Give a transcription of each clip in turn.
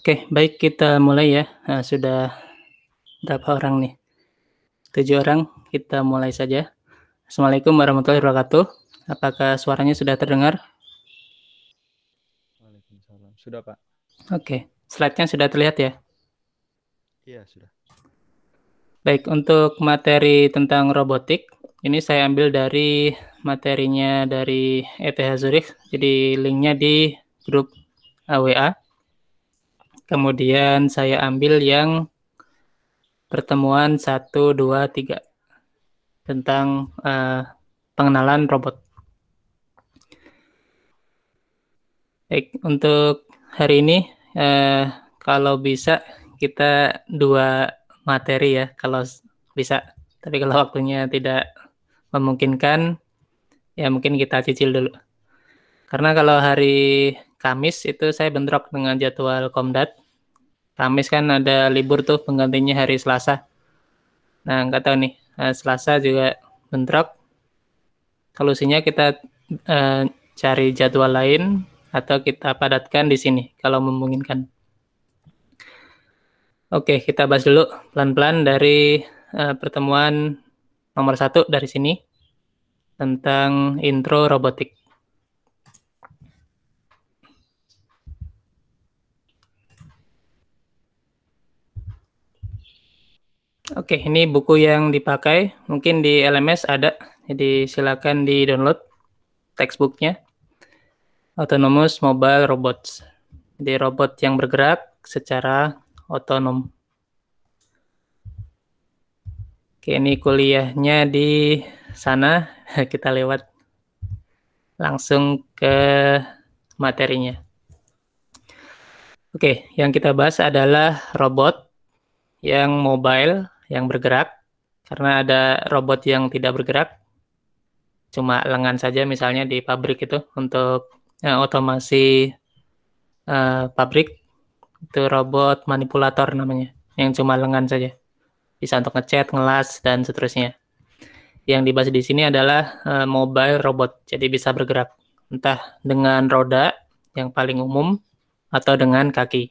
Oke, baik kita mulai ya. Nah, sudah berapa orang nih? Tujuh orang. Kita mulai saja. Assalamualaikum warahmatullahi wabarakatuh. Apakah suaranya sudah terdengar? Waalaikumsalam. Sudah, Pak. Oke. Slide-nya sudah terlihat ya? Iya, sudah. Baik, untuk materi tentang robotik, ini saya ambil dari materinya dari ETH Zurich. Jadi linknya di grup WA Kemudian saya ambil yang pertemuan 1, 2, 3 tentang uh, pengenalan robot. Baik, untuk hari ini uh, kalau bisa kita dua materi ya kalau bisa. Tapi kalau waktunya tidak memungkinkan ya mungkin kita cicil dulu. Karena kalau hari Kamis itu saya bentrok dengan jadwal Komdat. Kamis kan ada libur tuh penggantinya hari Selasa. Nah, nggak tahu nih, eh, Selasa juga bentrok. Solusinya kita eh, cari jadwal lain atau kita padatkan di sini kalau memungkinkan. Oke, kita bahas dulu pelan-pelan dari eh, pertemuan nomor satu dari sini tentang intro robotik. Oke, ini buku yang dipakai mungkin di LMS ada, jadi silakan di download textbooknya. Autonomous Mobile Robots. Jadi robot yang bergerak secara otonom. Oke, ini kuliahnya di sana. Kita lewat langsung ke materinya. Oke, yang kita bahas adalah robot yang mobile yang bergerak karena ada robot yang tidak bergerak cuma lengan saja misalnya di pabrik itu untuk uh, otomasi uh, pabrik itu robot manipulator namanya yang cuma lengan saja bisa untuk ngecat, ngelas dan seterusnya. Yang dibahas di sini adalah uh, mobile robot jadi bisa bergerak entah dengan roda yang paling umum atau dengan kaki.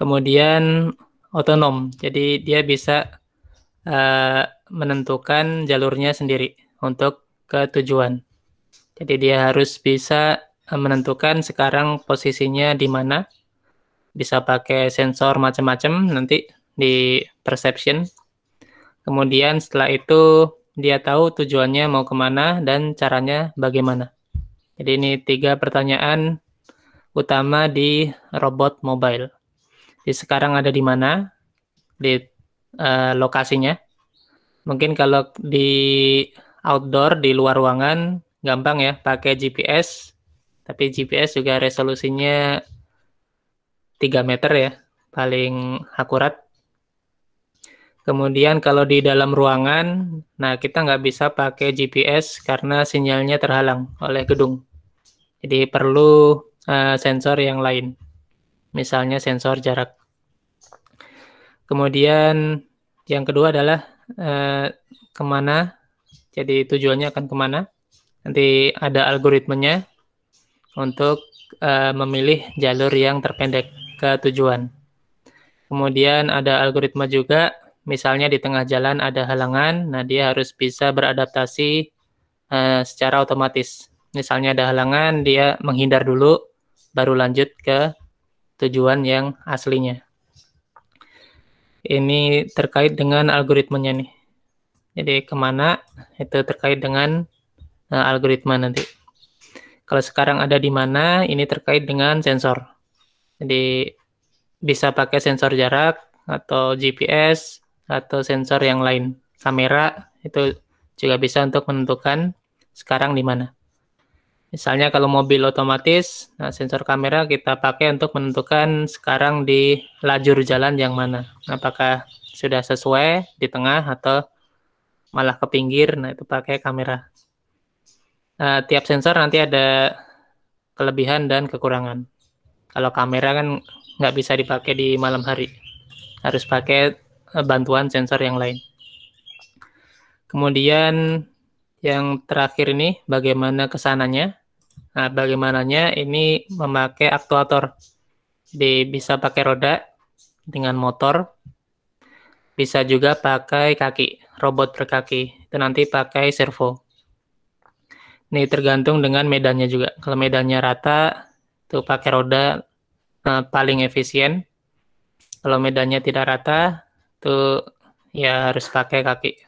Kemudian otonom. Jadi dia bisa uh, menentukan jalurnya sendiri untuk ke tujuan. Jadi dia harus bisa eh, menentukan sekarang posisinya di mana. Bisa pakai sensor macam-macam nanti di perception. Kemudian setelah itu dia tahu tujuannya mau kemana dan caranya bagaimana. Jadi ini tiga pertanyaan utama di robot mobile. Jadi sekarang ada di mana di uh, lokasinya. Mungkin kalau di outdoor di luar ruangan gampang ya pakai GPS. Tapi GPS juga resolusinya 3 meter ya, paling akurat. Kemudian kalau di dalam ruangan, nah kita nggak bisa pakai GPS karena sinyalnya terhalang oleh gedung. Jadi perlu uh, sensor yang lain, misalnya sensor jarak. Kemudian yang kedua adalah eh, kemana, jadi tujuannya akan kemana. Nanti ada algoritmenya untuk eh, memilih jalur yang terpendek ke tujuan. Kemudian ada algoritma juga, misalnya di tengah jalan ada halangan, nah dia harus bisa beradaptasi eh, secara otomatis. Misalnya ada halangan, dia menghindar dulu, baru lanjut ke tujuan yang aslinya. Ini terkait dengan algoritmenya nih. Jadi kemana itu terkait dengan uh, algoritma nanti. Kalau sekarang ada di mana, ini terkait dengan sensor. Jadi bisa pakai sensor jarak atau GPS atau sensor yang lain. Kamera itu juga bisa untuk menentukan sekarang di mana. Misalnya kalau mobil otomatis, nah sensor kamera kita pakai untuk menentukan sekarang di lajur jalan yang mana. Apakah sudah sesuai di tengah atau malah ke pinggir, nah itu pakai kamera. Nah, tiap sensor nanti ada kelebihan dan kekurangan. Kalau kamera kan nggak bisa dipakai di malam hari. Harus pakai eh, bantuan sensor yang lain. Kemudian yang terakhir ini bagaimana kesananya? Nah, bagaimananya ini memakai aktuator. Jadi bisa pakai roda dengan motor, bisa juga pakai kaki, robot berkaki. Itu nanti pakai servo. Ini tergantung dengan medannya juga. Kalau medannya rata, itu pakai roda eh, paling efisien. Kalau medannya tidak rata, itu ya harus pakai kaki.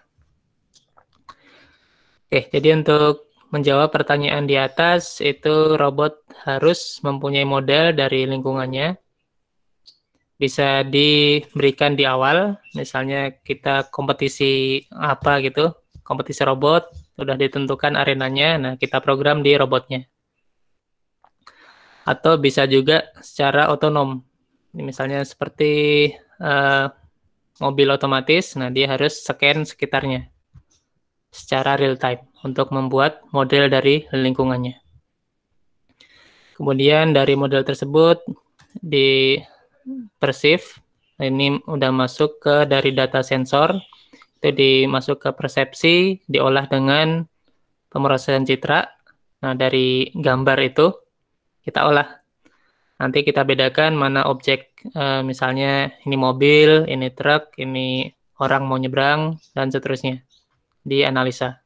Oke, jadi untuk menjawab pertanyaan di atas itu robot harus mempunyai model dari lingkungannya. Bisa diberikan di awal, misalnya kita kompetisi apa gitu, kompetisi robot, sudah ditentukan arenanya, nah kita program di robotnya. Atau bisa juga secara otonom, misalnya seperti uh, mobil otomatis, nah dia harus scan sekitarnya secara real time untuk membuat model dari lingkungannya. Kemudian dari model tersebut di persif ini udah masuk ke dari data sensor itu dimasuk ke persepsi diolah dengan pemrosesan citra. Nah, dari gambar itu kita olah. Nanti kita bedakan mana objek eh, misalnya ini mobil, ini truk, ini orang mau nyebrang dan seterusnya di analisa.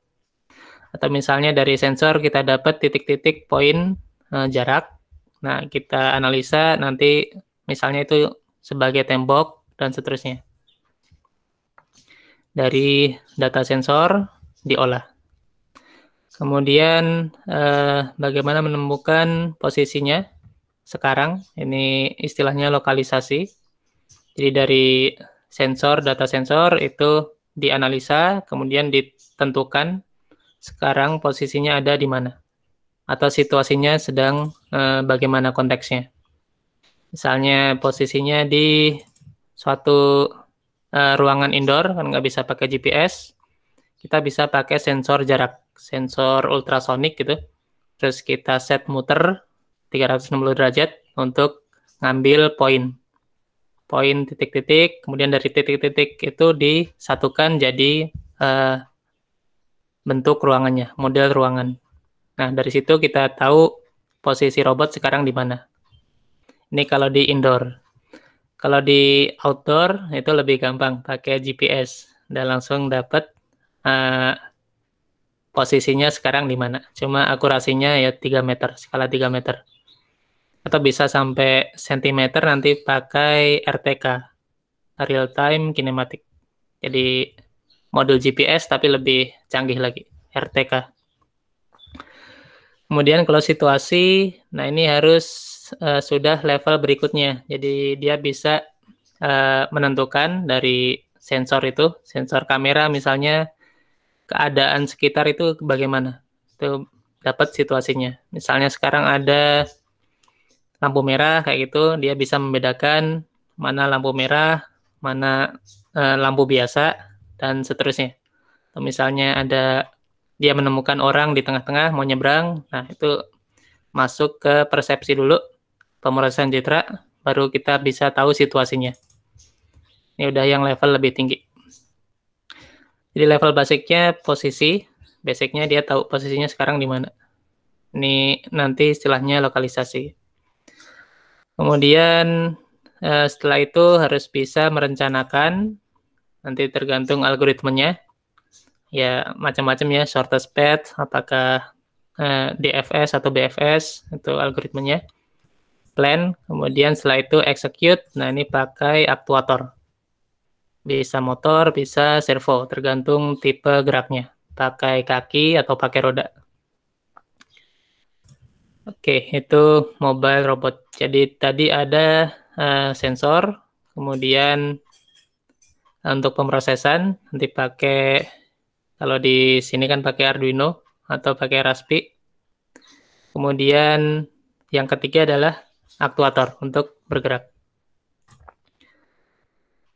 Atau misalnya dari sensor kita dapat titik-titik poin eh, jarak. Nah, kita analisa nanti misalnya itu sebagai tembok dan seterusnya. Dari data sensor diolah. Kemudian eh, bagaimana menemukan posisinya sekarang? Ini istilahnya lokalisasi. Jadi dari sensor, data sensor itu dianalisa, kemudian ditentukan sekarang posisinya ada di mana atau situasinya sedang e, bagaimana konteksnya. Misalnya posisinya di suatu e, ruangan indoor kan nggak bisa pakai GPS, kita bisa pakai sensor jarak, sensor ultrasonik gitu. Terus kita set muter 360 derajat untuk ngambil poin poin titik-titik, kemudian dari titik-titik itu disatukan jadi uh, bentuk ruangannya, model ruangan. Nah, dari situ kita tahu posisi robot sekarang di mana. Ini kalau di indoor. Kalau di outdoor itu lebih gampang, pakai GPS. Dan langsung dapat uh, eh, posisinya sekarang di mana. Cuma akurasinya ya 3 meter, skala 3 meter atau bisa sampai sentimeter nanti pakai RTK real time kinematik jadi modul GPS tapi lebih canggih lagi RTK kemudian kalau situasi nah ini harus uh, sudah level berikutnya jadi dia bisa uh, menentukan dari sensor itu sensor kamera misalnya keadaan sekitar itu bagaimana itu dapat situasinya misalnya sekarang ada lampu merah kayak gitu dia bisa membedakan mana lampu merah, mana e, lampu biasa dan seterusnya. Atau misalnya ada dia menemukan orang di tengah-tengah mau nyebrang, nah itu masuk ke persepsi dulu pemrosesan citra baru kita bisa tahu situasinya. Ini udah yang level lebih tinggi. Jadi level basicnya posisi, basicnya dia tahu posisinya sekarang di mana. Ini nanti istilahnya lokalisasi. Kemudian uh, setelah itu harus bisa merencanakan nanti tergantung algoritmenya. Ya macam-macam ya shortest path apakah uh, eh, DFS atau BFS itu algoritmenya. Plan, kemudian setelah itu execute. Nah, ini pakai aktuator. Bisa motor, bisa servo, tergantung tipe geraknya. Pakai kaki atau pakai roda. Oke, itu mobile robot. Jadi tadi ada uh, sensor, kemudian eh, untuk pemrosesan nanti pakai kalau di sini kan pakai Arduino atau pakai Raspi. Kemudian yang ketiga adalah aktuator untuk bergerak.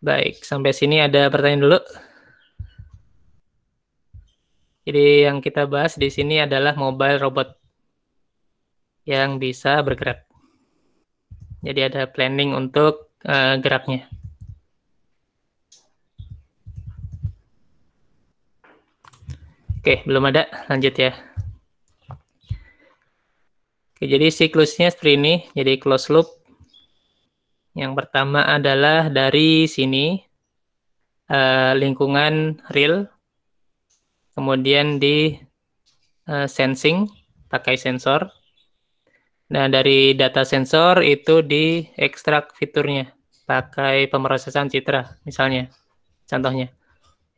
Baik, sampai sini ada pertanyaan dulu. Jadi yang kita bahas di sini adalah mobile robot yang bisa bergerak. Jadi ada planning untuk uh, geraknya. Oke, belum ada. Lanjut ya. Oke, jadi siklusnya seperti ini. Jadi close loop. Yang pertama adalah dari sini uh, lingkungan real, kemudian di uh, sensing pakai sensor, Nah, dari data sensor itu di ekstrak fiturnya pakai pemrosesan citra misalnya. Contohnya.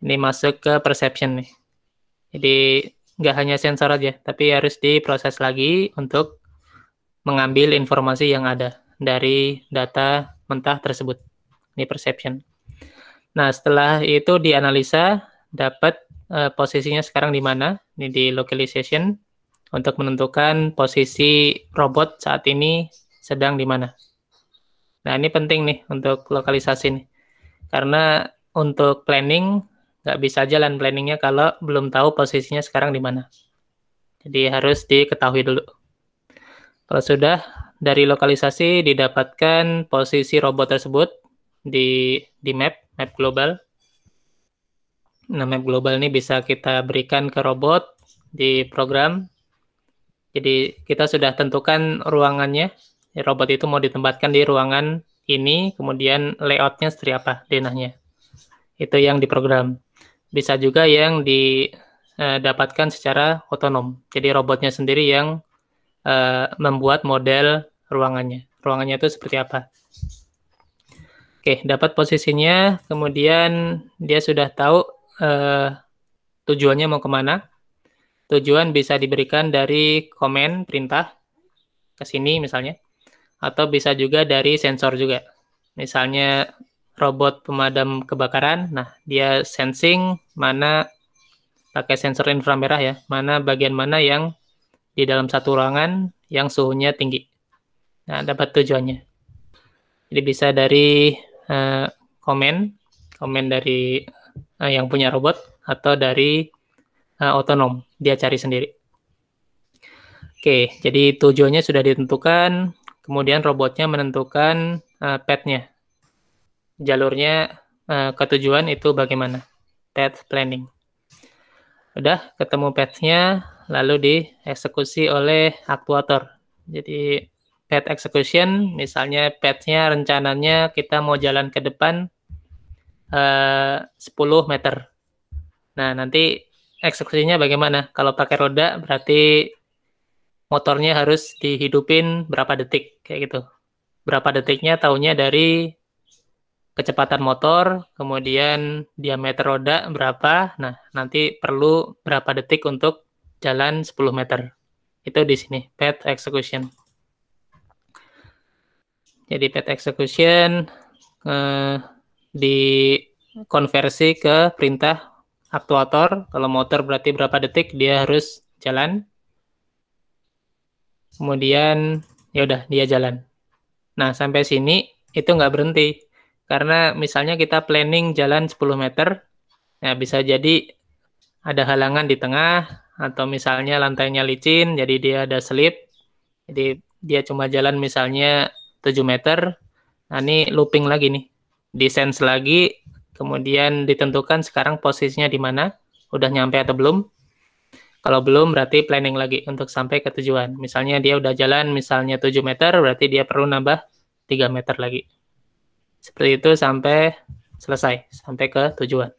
Ini masuk ke perception nih. Jadi nggak hanya sensor aja, tapi harus diproses lagi untuk mengambil informasi yang ada dari data mentah tersebut. Ini perception. Nah, setelah itu dianalisa dapat uh, posisinya sekarang di mana? Ini di localization untuk menentukan posisi robot saat ini sedang di mana. Nah, ini penting nih untuk lokalisasi nih. Karena untuk planning, nggak bisa jalan planningnya kalau belum tahu posisinya sekarang di mana. Jadi harus diketahui dulu. Kalau sudah, dari lokalisasi didapatkan posisi robot tersebut di, di map, map global. Nah, map global ini bisa kita berikan ke robot di program jadi kita sudah tentukan ruangannya. Robot itu mau ditempatkan di ruangan ini, kemudian layoutnya seperti apa, denahnya. Itu yang diprogram. Bisa juga yang didapatkan eh, secara otonom. Jadi robotnya sendiri yang eh, membuat model ruangannya. Ruangannya itu seperti apa. Oke, dapat posisinya, kemudian dia sudah tahu eh, tujuannya mau kemana Tujuan bisa diberikan dari komen perintah ke sini misalnya atau bisa juga dari sensor juga. Misalnya robot pemadam kebakaran, nah dia sensing mana pakai sensor inframerah ya, mana bagian mana yang di dalam satu ruangan yang suhunya tinggi. Nah, dapat tujuannya. Jadi bisa dari uh, komen, komen dari uh, yang punya robot atau dari uh, otonom dia cari sendiri. Oke, jadi tujuannya sudah ditentukan, kemudian robotnya menentukan uh, eh, path Jalurnya uh, eh, ke itu bagaimana? Path planning. Udah, ketemu path-nya, lalu dieksekusi oleh aktuator. Jadi path execution, misalnya path rencananya kita mau jalan ke depan eh, uh, 10 meter. Nah, nanti eksekusinya bagaimana? Kalau pakai roda berarti motornya harus dihidupin berapa detik kayak gitu. Berapa detiknya tahunya dari kecepatan motor, kemudian diameter roda berapa. Nah, nanti perlu berapa detik untuk jalan 10 meter. Itu di sini path execution. Jadi path execution eh, dikonversi ke perintah aktuator. Kalau motor berarti berapa detik dia harus jalan. Kemudian ya udah dia jalan. Nah, sampai sini itu nggak berhenti. Karena misalnya kita planning jalan 10 meter, ya bisa jadi ada halangan di tengah, atau misalnya lantainya licin, jadi dia ada slip. Jadi dia cuma jalan misalnya 7 meter, nah ini looping lagi nih. sense lagi, kemudian ditentukan sekarang posisinya di mana, udah nyampe atau belum. Kalau belum berarti planning lagi untuk sampai ke tujuan. Misalnya dia udah jalan misalnya 7 meter, berarti dia perlu nambah 3 meter lagi. Seperti itu sampai selesai, sampai ke tujuan.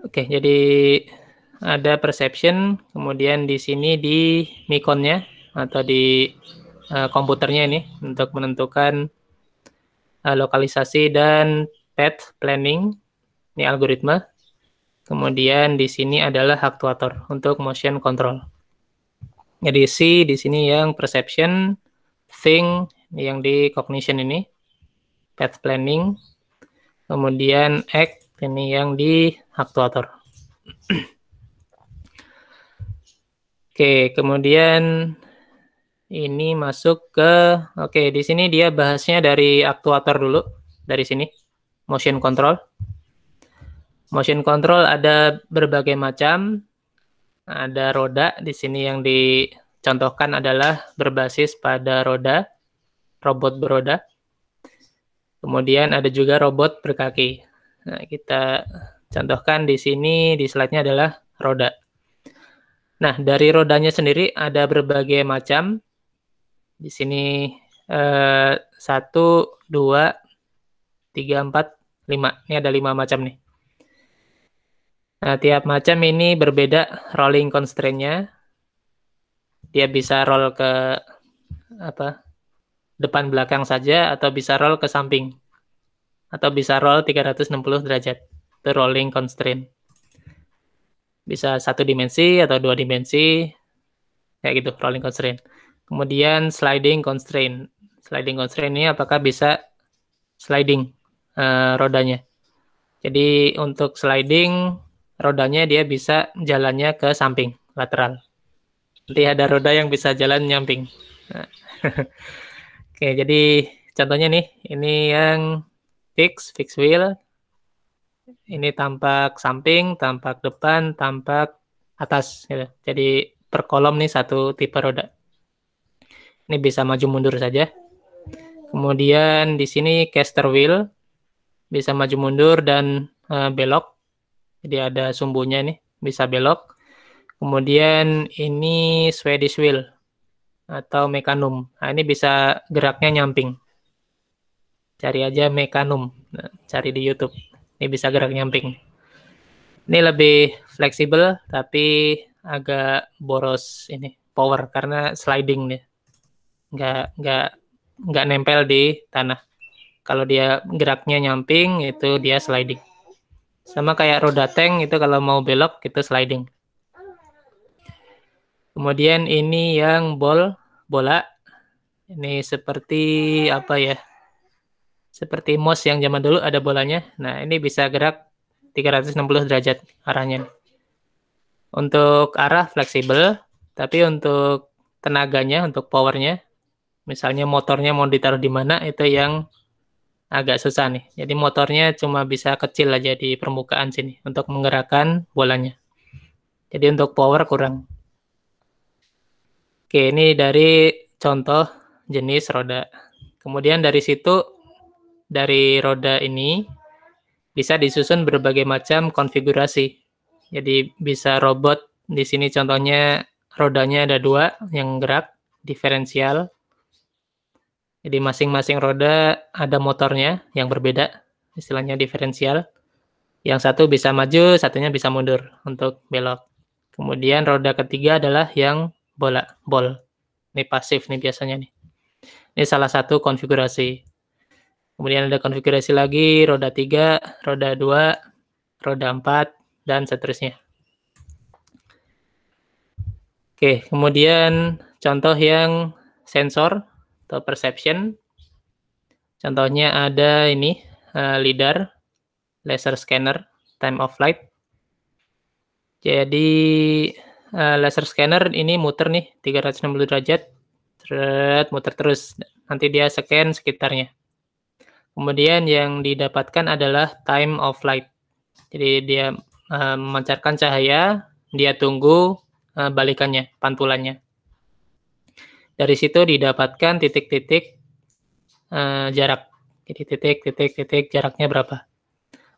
Oke, jadi ada perception, kemudian di sini di mikonnya atau di uh, komputernya ini untuk menentukan uh, lokalisasi dan path planning ini algoritma. Kemudian di sini adalah aktuator untuk motion control. Jadi C di sini yang perception, thing yang di cognition ini, path planning, kemudian act ini yang di aktuator. Oke, kemudian ini masuk ke oke, okay, di sini dia bahasnya dari aktuator dulu dari sini. Motion control. Motion control ada berbagai macam. Ada roda di sini yang dicontohkan adalah berbasis pada roda, robot beroda. Kemudian ada juga robot berkaki. Nah, kita contohkan di sini di slide-nya adalah roda. Nah, dari rodanya sendiri ada berbagai macam. Di sini eh, satu, dua, tiga, empat, lima. Ini ada lima macam nih. Nah, tiap macam ini berbeda rolling constraint-nya. Dia bisa roll ke apa? depan belakang saja atau bisa roll ke samping. Atau bisa roll 360 derajat. Itu rolling constraint. Bisa satu dimensi atau dua dimensi. Kayak gitu, rolling constraint. Kemudian sliding constraint. Sliding constraint ini apakah bisa sliding uh, rodanya. Jadi untuk sliding rodanya dia bisa jalannya ke samping, lateral. Nanti ada roda yang bisa jalan nyamping. Nah. Oke, jadi contohnya nih, ini yang fix, fix wheel. Ini tampak samping, tampak depan, tampak atas. Gitu. Jadi per kolom nih satu tipe roda. Ini bisa maju mundur saja. Kemudian di sini caster wheel bisa maju mundur dan uh, belok. Jadi ada sumbunya nih, bisa belok. Kemudian ini Swedish wheel atau mekanum. Nah, ini bisa geraknya nyamping. Cari aja mekanum, nah, cari di YouTube. Ini bisa gerak nyamping. Ini lebih fleksibel tapi agak boros ini power karena sliding nih nggak nggak nggak nempel di tanah. Kalau dia geraknya nyamping itu dia sliding. Sama kayak roda tank itu kalau mau belok itu sliding. Kemudian ini yang bol bola. Ini seperti apa ya? Seperti MOS yang zaman dulu ada bolanya. Nah, ini bisa gerak 360 derajat arahnya. Untuk arah fleksibel, tapi untuk tenaganya, untuk powernya misalnya motornya mau ditaruh di mana itu yang agak susah nih. Jadi motornya cuma bisa kecil aja di permukaan sini untuk menggerakkan bolanya. Jadi untuk power kurang. Oke, ini dari contoh jenis roda. Kemudian dari situ, dari roda ini bisa disusun berbagai macam konfigurasi. Jadi bisa robot, di sini contohnya rodanya ada dua yang gerak, diferensial, jadi masing-masing roda ada motornya yang berbeda, istilahnya diferensial. Yang satu bisa maju, satunya bisa mundur untuk belok. Kemudian roda ketiga adalah yang bola, bol. Ini pasif nih biasanya nih. Ini salah satu konfigurasi. Kemudian ada konfigurasi lagi roda 3, roda dua, roda empat dan seterusnya. Oke, kemudian contoh yang sensor atau perception. Contohnya ada ini uh, lidar, laser scanner, time of flight. Jadi uh, laser scanner ini muter nih 360 derajat, terus muter terus. Nanti dia scan sekitarnya. Kemudian yang didapatkan adalah time of flight. Jadi dia uh, memancarkan cahaya, dia tunggu uh, balikannya, pantulannya. Dari situ didapatkan titik-titik uh, jarak. Jadi titik-titik-titik jaraknya berapa.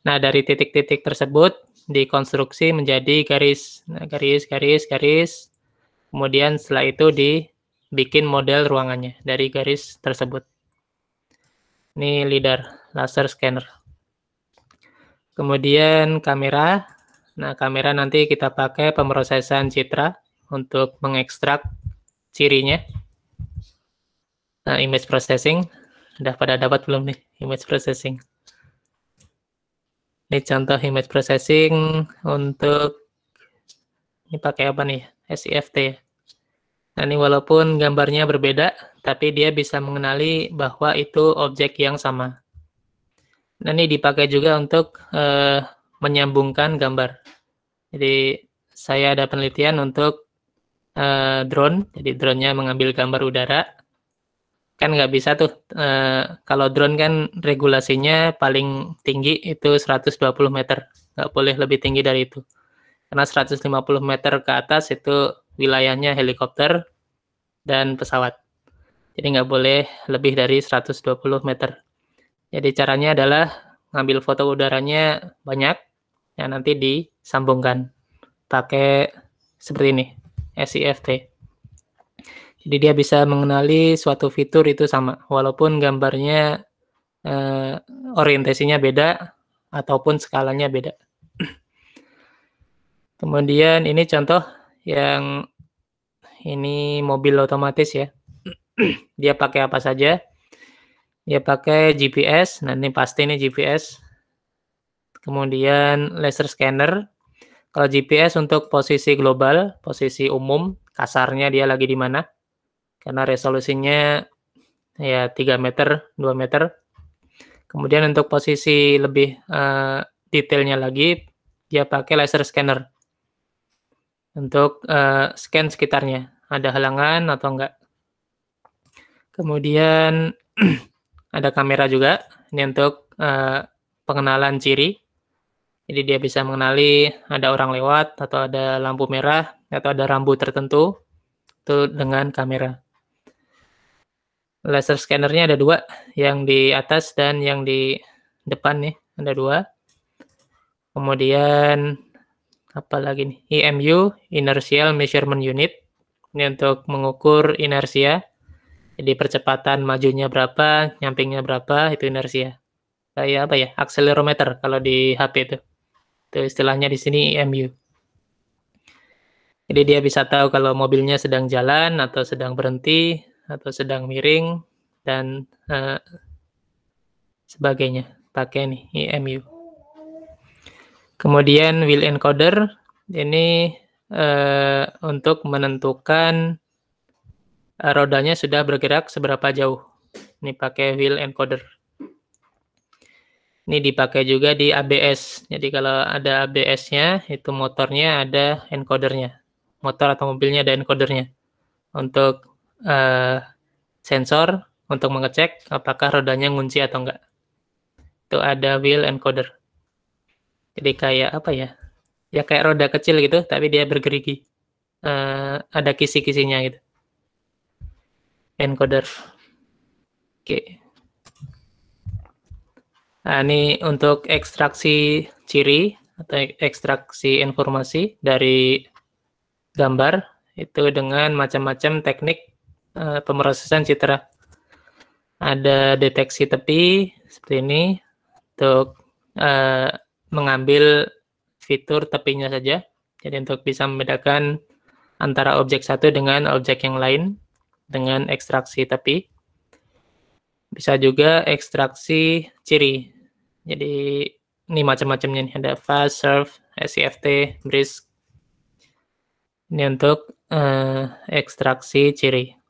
Nah, dari titik-titik tersebut dikonstruksi menjadi garis. Nah, garis, garis, garis. Kemudian setelah itu dibikin model ruangannya dari garis tersebut. Ini lidar, laser scanner. Kemudian kamera. Nah, kamera nanti kita pakai pemrosesan citra untuk mengekstrak cirinya. Nah, image processing. Udah pada dapat belum nih image processing? Ini contoh image processing untuk ini pakai apa nih? SIFT ya. Nah, ini walaupun gambarnya berbeda, tapi dia bisa mengenali bahwa itu objek yang sama. Nah, ini dipakai juga untuk eh, menyambungkan gambar. Jadi, saya ada penelitian untuk eh, drone. Jadi, drone-nya mengambil gambar udara kan nggak bisa tuh e, kalau drone kan regulasinya paling tinggi itu 120 meter nggak boleh lebih tinggi dari itu karena 150 meter ke atas itu wilayahnya helikopter dan pesawat jadi nggak boleh lebih dari 120 meter jadi caranya adalah ngambil foto udaranya banyak yang nanti disambungkan pakai seperti ini SIFT jadi dia bisa mengenali suatu fitur itu sama, walaupun gambarnya eh, orientasinya beda ataupun skalanya beda. Kemudian ini contoh yang ini mobil otomatis ya. dia pakai apa saja? Dia pakai GPS, nanti pasti ini GPS. Kemudian laser scanner. Kalau GPS untuk posisi global, posisi umum, kasarnya dia lagi di mana karena resolusinya ya 3 meter, 2 meter. Kemudian untuk posisi lebih uh, detailnya lagi, dia pakai laser scanner untuk uh, scan sekitarnya. Ada halangan atau enggak. Kemudian ada kamera juga, ini untuk uh, pengenalan ciri. Jadi dia bisa mengenali ada orang lewat atau ada lampu merah atau ada rambu tertentu itu dengan kamera laser scannernya ada dua, yang di atas dan yang di depan nih ada dua. Kemudian apa lagi nih? IMU e Inertial Measurement Unit. Ini untuk mengukur inersia. Jadi percepatan majunya berapa, nyampingnya berapa, itu inersia. Kayak apa ya? Accelerometer kalau di HP itu. Itu istilahnya di sini IMU. E Jadi dia bisa tahu kalau mobilnya sedang jalan atau sedang berhenti, atau sedang miring dan uh, sebagainya pakai nih IMU. E Kemudian will encoder ini uh, untuk menentukan uh, rodanya sudah bergerak seberapa jauh. Ini pakai wheel encoder. Ini dipakai juga di ABS. Jadi kalau ada ABS-nya, itu motornya ada encodernya. Motor atau mobilnya ada encodernya. Untuk uh, sensor untuk mengecek apakah rodanya ngunci atau enggak. Itu ada wheel encoder. Jadi kayak apa ya? Ya kayak roda kecil gitu, tapi dia bergerigi. Uh, ada kisi-kisinya gitu. Encoder. Oke. Okay. Nah, ini untuk ekstraksi ciri atau ekstraksi informasi dari gambar itu dengan macam-macam teknik Eh, pemrosesan citra. Ada deteksi tepi seperti ini untuk uh, mengambil fitur tepinya saja. Jadi untuk bisa membedakan antara objek satu dengan objek yang lain dengan ekstraksi tepi. Bisa juga ekstraksi ciri. Jadi ini macam-macamnya nih ada fast, serve, SCFT, brisk. Ini untuk uh, ekstraksi ciri.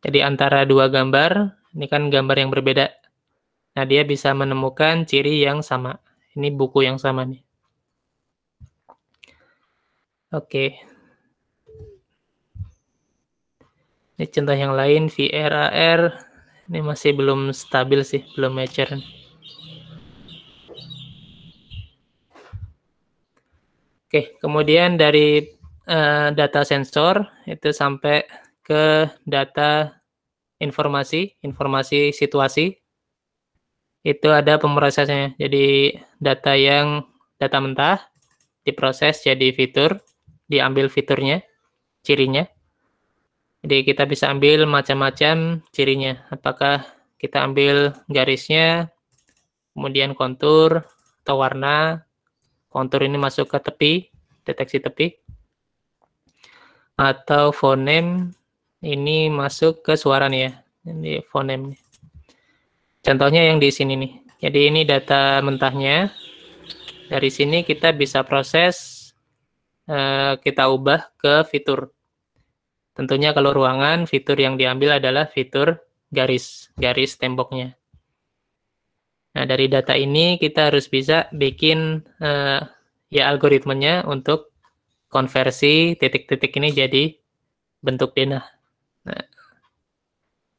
Jadi antara dua gambar, ini kan gambar yang berbeda. Nah, dia bisa menemukan ciri yang sama. Ini buku yang sama nih. Oke. Ini contoh yang lain, VRAR. Ini masih belum stabil sih, belum mature. Oke, kemudian dari uh, data sensor itu sampai ke data informasi, informasi situasi. Itu ada pemrosesnya Jadi data yang data mentah diproses jadi fitur, diambil fiturnya, cirinya. Jadi kita bisa ambil macam-macam cirinya. Apakah kita ambil garisnya, kemudian kontur atau warna. Kontur ini masuk ke tepi, deteksi tepi. Atau fonem, ini masuk ke suara nih ya ini nih. contohnya yang di sini nih jadi ini data mentahnya dari sini kita bisa proses eh, kita ubah ke fitur tentunya kalau ruangan fitur yang diambil adalah fitur garis garis temboknya nah dari data ini kita harus bisa bikin uh, ya algoritmenya untuk konversi titik-titik ini jadi bentuk denah Nah,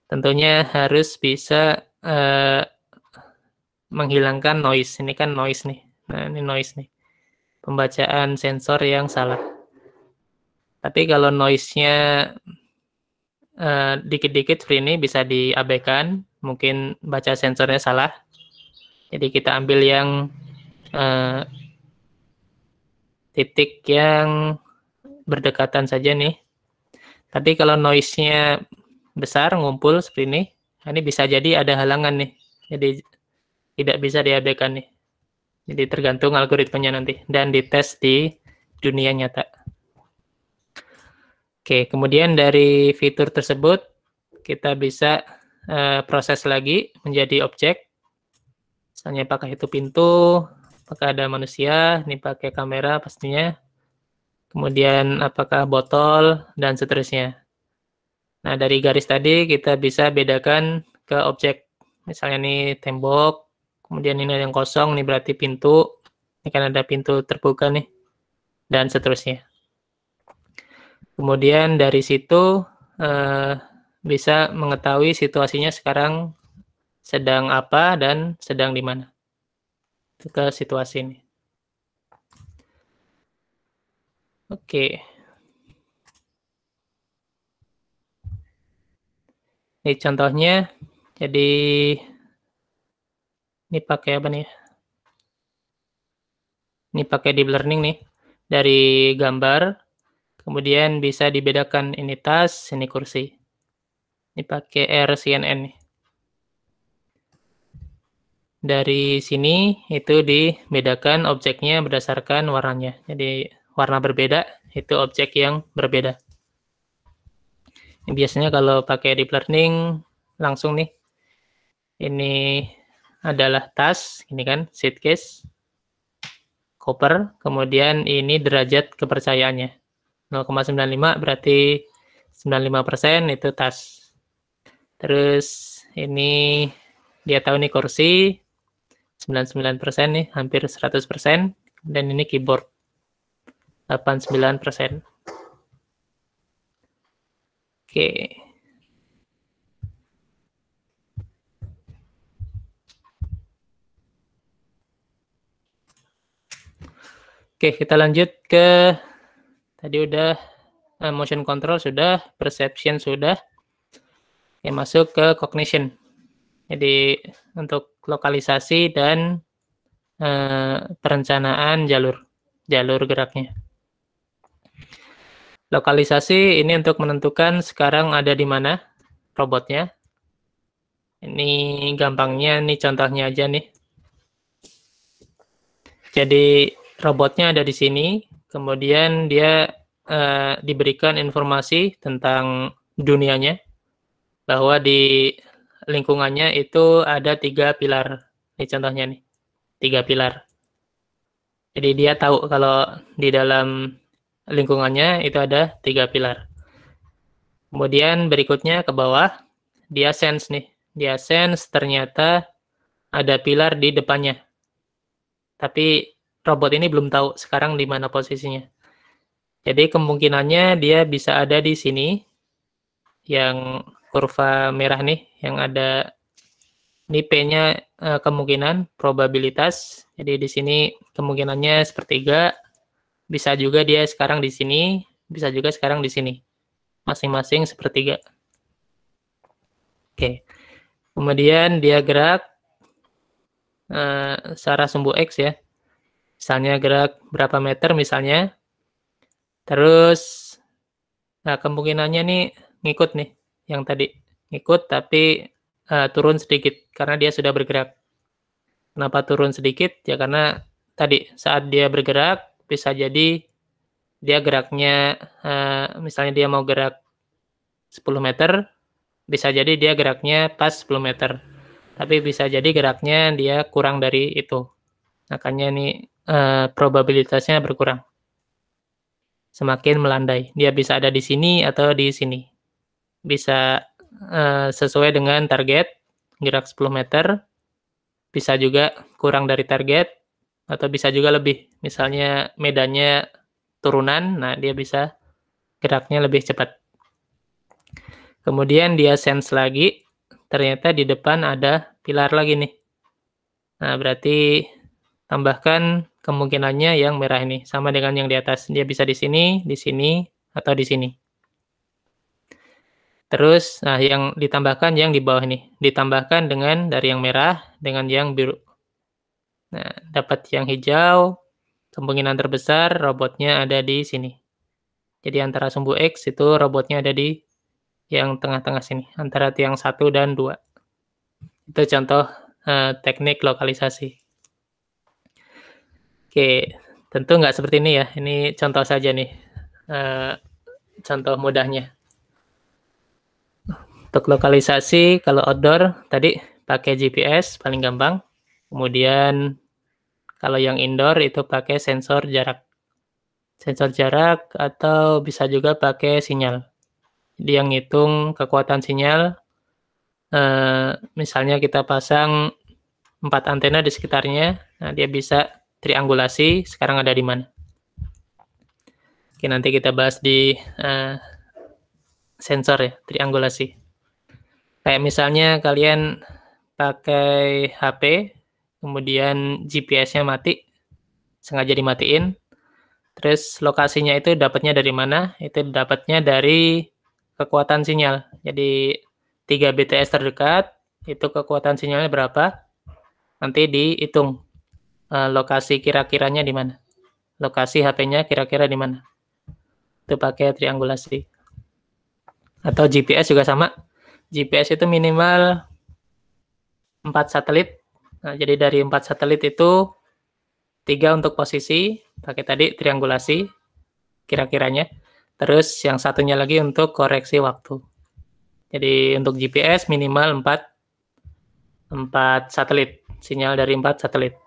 tentunya harus bisa uh, menghilangkan noise. Ini kan noise nih. Nah, ini noise nih. Pembacaan sensor yang salah. Tapi kalau noise-nya uh, dikit-dikit free ini bisa diabaikan, mungkin baca sensornya salah. Jadi kita ambil yang uh, titik yang berdekatan saja nih. Tadi kalau noise-nya besar ngumpul seperti ini, ini bisa jadi ada halangan nih. Jadi tidak bisa diabaikan nih. Jadi tergantung algoritmanya nanti dan dites di dunia nyata. Oke, kemudian dari fitur tersebut kita bisa uh, proses lagi menjadi objek. Misalnya apakah itu pintu, apakah ada manusia, ini pakai kamera pastinya kemudian apakah botol, dan seterusnya. Nah, dari garis tadi kita bisa bedakan ke objek. Misalnya ini tembok, kemudian ini yang kosong, ini berarti pintu. Ini kan ada pintu terbuka nih, dan seterusnya. Kemudian dari situ eh, bisa mengetahui situasinya sekarang sedang apa dan sedang di mana. Itu ke situasi ini. Oke. Ini contohnya, jadi ini pakai apa nih? Ini pakai deep learning nih, dari gambar, kemudian bisa dibedakan ini tas, ini kursi. Ini pakai RCNN nih. Dari sini itu dibedakan objeknya berdasarkan warnanya. Jadi warna berbeda itu objek yang berbeda. biasanya kalau pakai deep learning langsung nih. Ini adalah tas, ini kan suitcase, koper, kemudian ini derajat kepercayaannya. 0,95 berarti 95% itu tas. Terus ini dia tahu nih kursi 99% nih, hampir 100%. Dan ini keyboard 89 persen. Oke. Oke, kita lanjut ke tadi udah eh, motion control sudah, perception sudah. ya masuk ke cognition. Jadi untuk lokalisasi dan eh, perencanaan jalur jalur geraknya. Lokalisasi ini untuk menentukan sekarang ada di mana robotnya. Ini gampangnya, ini contohnya aja nih. Jadi robotnya ada di sini, kemudian dia uh, diberikan informasi tentang dunianya, bahwa di lingkungannya itu ada tiga pilar. Ini contohnya nih, tiga pilar. Jadi dia tahu kalau di dalam lingkungannya itu ada tiga pilar. Kemudian berikutnya ke bawah, dia sense nih. dia sense ternyata ada pilar di depannya. Tapi robot ini belum tahu sekarang di mana posisinya. Jadi kemungkinannya dia bisa ada di sini, yang kurva merah nih, yang ada ini P-nya eh, kemungkinan, probabilitas. Jadi di sini kemungkinannya sepertiga, bisa juga dia sekarang di sini, bisa juga sekarang di sini. Masing-masing sepertiga. Oke. Kemudian dia gerak uh, secara sumbu X ya. Misalnya gerak berapa meter misalnya. Terus nah kemungkinannya nih ngikut nih yang tadi. Ngikut tapi uh, turun sedikit karena dia sudah bergerak. Kenapa turun sedikit? Ya karena tadi saat dia bergerak bisa jadi dia geraknya uh, misalnya dia mau gerak 10 meter bisa jadi dia geraknya pas 10 meter tapi bisa jadi geraknya dia kurang dari itu makanya ini uh, probabilitasnya berkurang semakin melandai dia bisa ada di sini atau di sini bisa uh, sesuai dengan target gerak 10 meter bisa juga kurang dari target atau bisa juga lebih. Misalnya medannya turunan, nah dia bisa geraknya lebih cepat. Kemudian dia sense lagi, ternyata di depan ada pilar lagi nih. Nah, berarti tambahkan kemungkinannya yang merah ini sama dengan yang di atas. Dia bisa di sini, di sini, atau di sini. Terus, nah yang ditambahkan yang di bawah ini. Ditambahkan dengan dari yang merah dengan yang biru Nah, dapat yang hijau, kemungkinan terbesar robotnya ada di sini. Jadi antara sumbu X itu robotnya ada di yang tengah-tengah sini, antara tiang 1 dan 2. Itu contoh eh, teknik lokalisasi. Oke, tentu nggak seperti ini ya. Ini contoh saja nih, eh, contoh mudahnya. Untuk lokalisasi, kalau outdoor tadi pakai GPS paling gampang. Kemudian kalau yang indoor itu pakai sensor jarak. Sensor jarak atau bisa juga pakai sinyal. Jadi yang ngitung kekuatan sinyal, eh, misalnya kita pasang empat antena di sekitarnya, nah dia bisa triangulasi sekarang ada di mana. Oke, nanti kita bahas di eh, sensor ya, triangulasi. Kayak misalnya kalian pakai HP, kemudian GPS-nya mati, sengaja dimatiin. Terus lokasinya itu dapatnya dari mana? Itu dapatnya dari kekuatan sinyal. Jadi 3 BTS terdekat itu kekuatan sinyalnya berapa? Nanti dihitung uh, lokasi kira-kiranya di mana. Lokasi HP-nya kira-kira di mana. Itu pakai triangulasi. Atau GPS juga sama. GPS itu minimal 4 satelit Nah, jadi dari empat satelit itu tiga untuk posisi pakai tadi triangulasi kira-kiranya. Terus yang satunya lagi untuk koreksi waktu. Jadi untuk GPS minimal 4 4 satelit, sinyal dari 4 satelit.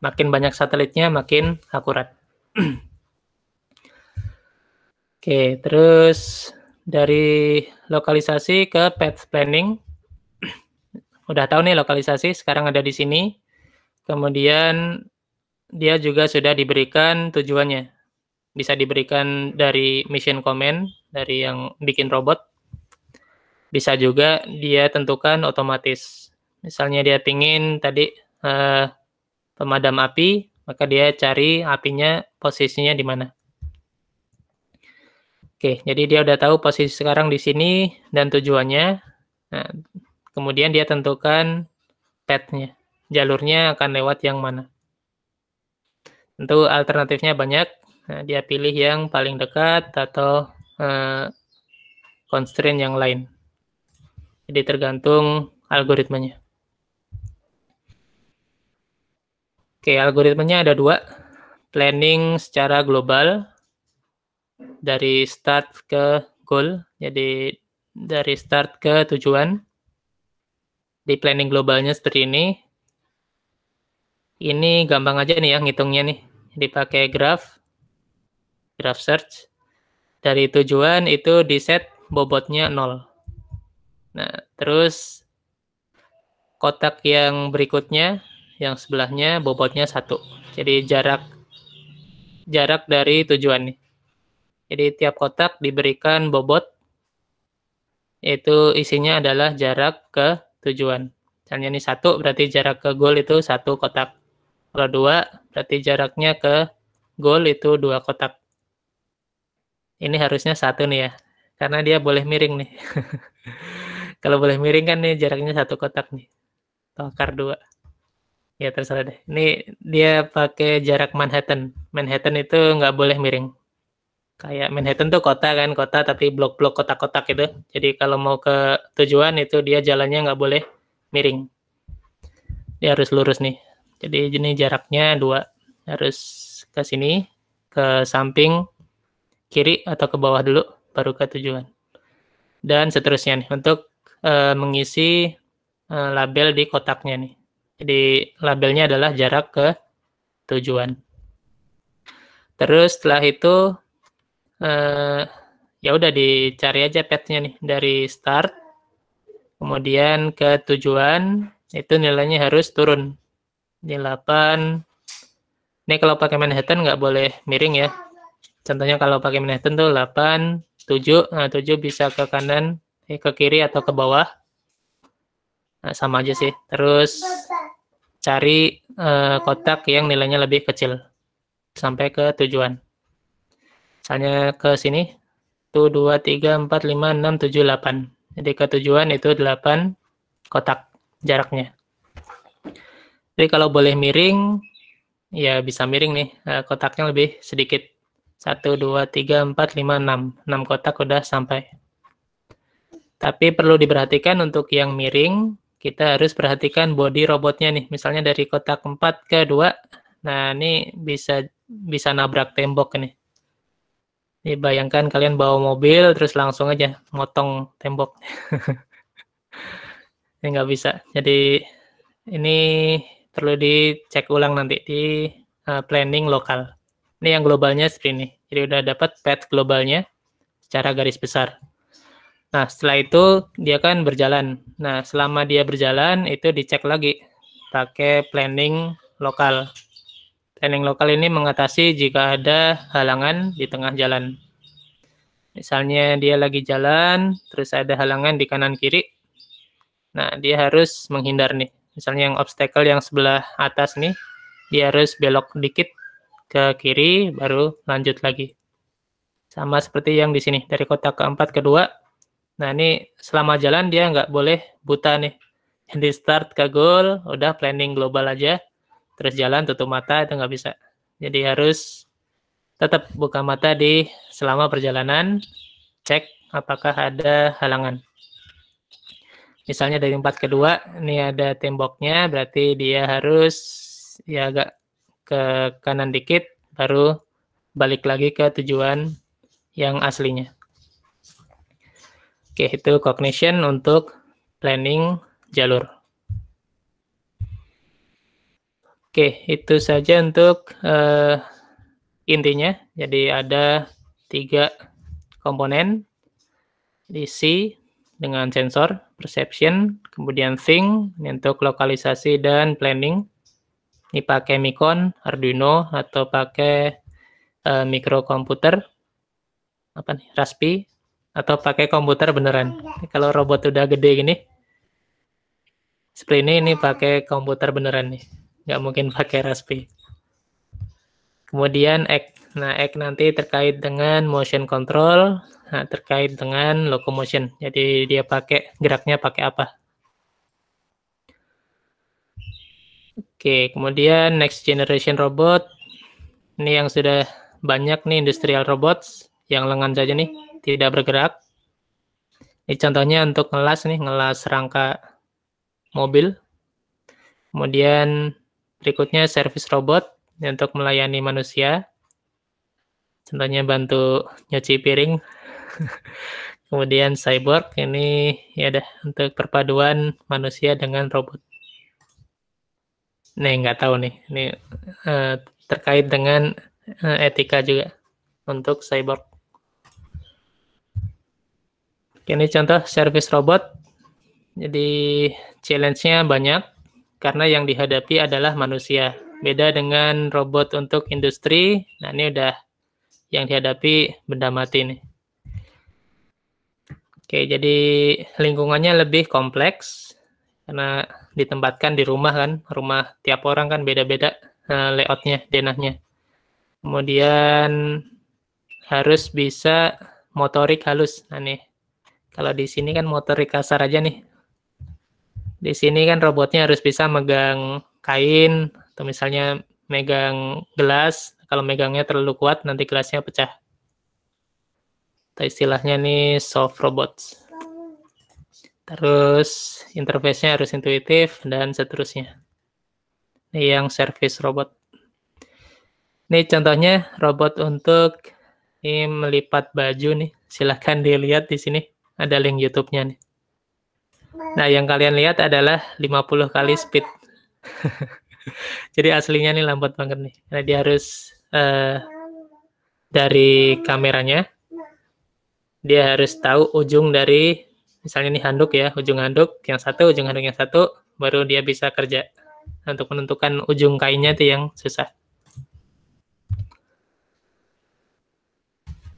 Makin banyak satelitnya makin akurat. Oke, terus dari lokalisasi ke path planning udah tahu nih lokalisasi sekarang ada di sini. Kemudian dia juga sudah diberikan tujuannya. Bisa diberikan dari mission command dari yang bikin robot. Bisa juga dia tentukan otomatis. Misalnya dia pingin tadi eh, pemadam api, maka dia cari apinya posisinya di mana. Oke, jadi dia udah tahu posisi sekarang di sini dan tujuannya. Nah, Kemudian dia tentukan path Jalurnya akan lewat yang mana. Tentu alternatifnya banyak. Nah, dia pilih yang paling dekat atau uh, constraint yang lain. Jadi tergantung algoritmanya. Oke, algoritmanya ada dua. Planning secara global dari start ke goal. Jadi dari start ke tujuan di planning globalnya seperti ini. Ini gampang aja nih ya ngitungnya nih. Dipakai graph, graph search. Dari tujuan itu di set bobotnya 0. Nah, terus kotak yang berikutnya, yang sebelahnya bobotnya satu. Jadi jarak jarak dari tujuan nih. Jadi tiap kotak diberikan bobot, yaitu isinya adalah jarak ke tujuan. Misalnya ini satu berarti jarak ke gol itu satu kotak. Kalau dua berarti jaraknya ke gol itu dua kotak. Ini harusnya satu nih ya, karena dia boleh miring nih. Kalau boleh miring kan nih jaraknya satu kotak nih. Tokar dua. Ya terserah deh. Ini dia pakai jarak Manhattan. Manhattan itu nggak boleh miring kayak Manhattan tuh kota kan kota tapi blok-blok kotak-kotak gitu jadi kalau mau ke tujuan itu dia jalannya nggak boleh miring dia harus lurus nih jadi ini jaraknya dua harus ke sini ke samping kiri atau ke bawah dulu baru ke tujuan dan seterusnya nih untuk e, mengisi e, label di kotaknya nih jadi labelnya adalah jarak ke tujuan terus setelah itu eh, ya udah dicari aja petnya nih dari start kemudian ke tujuan itu nilainya harus turun di 8 ini kalau pakai Manhattan nggak boleh miring ya contohnya kalau pakai Manhattan tuh 8 7 nah 7 bisa ke kanan eh, ke kiri atau ke bawah nah, sama aja sih terus cari eh, kotak yang nilainya lebih kecil sampai ke tujuan misalnya ke sini itu 2, 3, 4, 5, 6, 7, 8 jadi ke tujuan itu 8 kotak jaraknya jadi kalau boleh miring ya bisa miring nih eh, kotaknya lebih sedikit 1, 2, 3, 4, 5, 6 6 kotak udah sampai tapi perlu diperhatikan untuk yang miring kita harus perhatikan body robotnya nih misalnya dari kotak 4 ke 2 nah ini bisa bisa nabrak tembok nih ini bayangkan kalian bawa mobil terus langsung aja motong tembok. Ini nggak bisa. Jadi ini perlu dicek ulang nanti di uh, planning lokal. Ini yang globalnya seperti ini. Jadi udah dapat path globalnya secara garis besar. Nah, setelah itu dia kan berjalan. Nah, selama dia berjalan itu dicek lagi pakai planning lokal. Planning lokal ini mengatasi jika ada halangan di tengah jalan. Misalnya dia lagi jalan, terus ada halangan di kanan kiri. Nah, dia harus menghindar nih. Misalnya yang obstacle yang sebelah atas nih, dia harus belok dikit ke kiri, baru lanjut lagi. Sama seperti yang di sini, dari kotak keempat kedua. Nah, ini selama jalan dia nggak boleh buta nih. Jadi start ke goal, udah planning global aja terus jalan tutup mata itu nggak bisa. Jadi harus tetap buka mata di selama perjalanan, cek apakah ada halangan. Misalnya dari empat kedua ini ada temboknya, berarti dia harus ya agak ke kanan dikit, baru balik lagi ke tujuan yang aslinya. Oke, itu cognition untuk planning jalur. Oke, itu saja untuk uh, intinya. Jadi ada tiga komponen DC dengan sensor, perception, kemudian thing untuk lokalisasi dan planning. Ini pakai Mikon, Arduino atau pakai uh, eh, mikrokomputer apa nih, Raspi atau pakai komputer beneran. Kalau robot udah gede gini seperti ini ini pakai komputer beneran nih nggak mungkin pakai Raspi. Kemudian X, Nah, X nanti terkait dengan motion control, nah, terkait dengan locomotion. Jadi dia pakai geraknya pakai apa? Oke, kemudian next generation robot. Ini yang sudah banyak nih industrial robots yang lengan saja nih tidak bergerak. Ini contohnya untuk ngelas nih, ngelas rangka mobil. Kemudian Berikutnya service robot untuk melayani manusia. Contohnya bantu nyuci piring. Kemudian cyborg ini ya deh untuk perpaduan manusia dengan robot. Nih nggak tahu nih, ini uh, terkait dengan uh, etika juga untuk cyborg. Ini contoh service robot. Jadi challenge-nya banyak karena yang dihadapi adalah manusia. Beda dengan robot untuk industri, nah ini udah yang dihadapi benda mati nih. Oke, jadi lingkungannya lebih kompleks karena ditempatkan di rumah kan, rumah tiap orang kan beda-beda uh, layoutnya, denahnya. Kemudian harus bisa motorik halus. Nah nih, kalau di sini kan motorik kasar aja nih, di sini kan robotnya harus bisa megang kain atau misalnya megang gelas. Kalau megangnya terlalu kuat nanti gelasnya pecah. Atau istilahnya nih soft robots. Terus interface-nya harus intuitif dan seterusnya. Ini yang service robot. Ini contohnya robot untuk ini melipat baju nih. Silahkan dilihat di sini. Ada link YouTube-nya nih. Nah, yang kalian lihat adalah 50 kali speed. Jadi aslinya nih lambat banget nih. Nah, dia harus uh, dari kameranya, dia harus tahu ujung dari, misalnya nih handuk ya, ujung handuk yang satu, ujung handuk yang satu, baru dia bisa kerja. Nah, untuk menentukan ujung kainnya itu yang susah.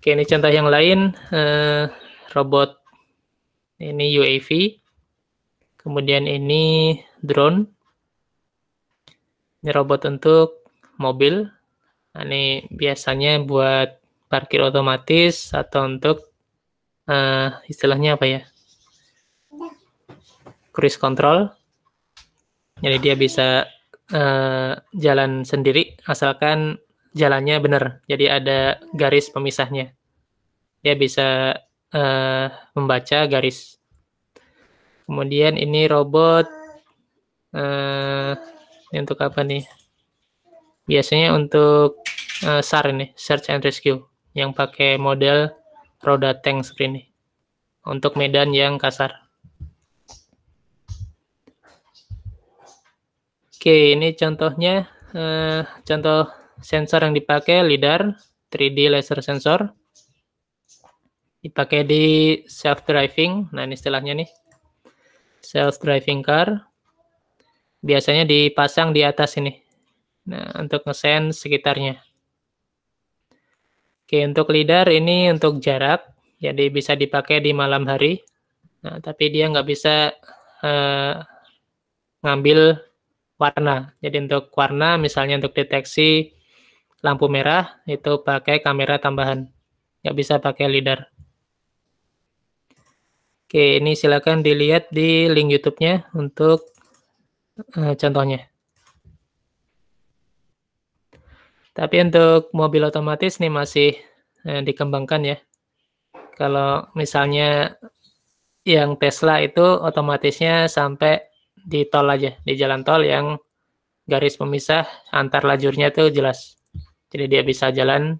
Oke, ini contoh yang lain, uh, robot ini UAV Kemudian ini drone. Ini robot untuk mobil. Nah, ini biasanya buat parkir otomatis atau untuk uh, istilahnya apa ya? Cruise control. Jadi dia bisa uh, jalan sendiri asalkan jalannya benar. Jadi ada garis pemisahnya. Dia bisa uh, membaca garis Kemudian ini robot uh, ini untuk apa nih? Biasanya untuk uh, SAR ini, search and rescue yang pakai model roda tank seperti ini. Untuk medan yang kasar. Oke, ini contohnya uh, contoh sensor yang dipakai lidar 3D laser sensor dipakai di self driving. Nah, ini istilahnya nih self-driving car biasanya dipasang di atas ini. Nah, untuk ngesen sekitarnya. Oke, untuk lidar ini untuk jarak, jadi bisa dipakai di malam hari. Nah, tapi dia nggak bisa uh, ngambil warna. Jadi untuk warna, misalnya untuk deteksi lampu merah, itu pakai kamera tambahan. Nggak bisa pakai lidar. Oke, ini silakan dilihat di link YouTube-nya untuk uh, contohnya. Tapi untuk mobil otomatis nih masih uh, dikembangkan ya. Kalau misalnya yang Tesla itu otomatisnya sampai di tol aja, di jalan tol yang garis pemisah antar lajurnya itu jelas. Jadi dia bisa jalan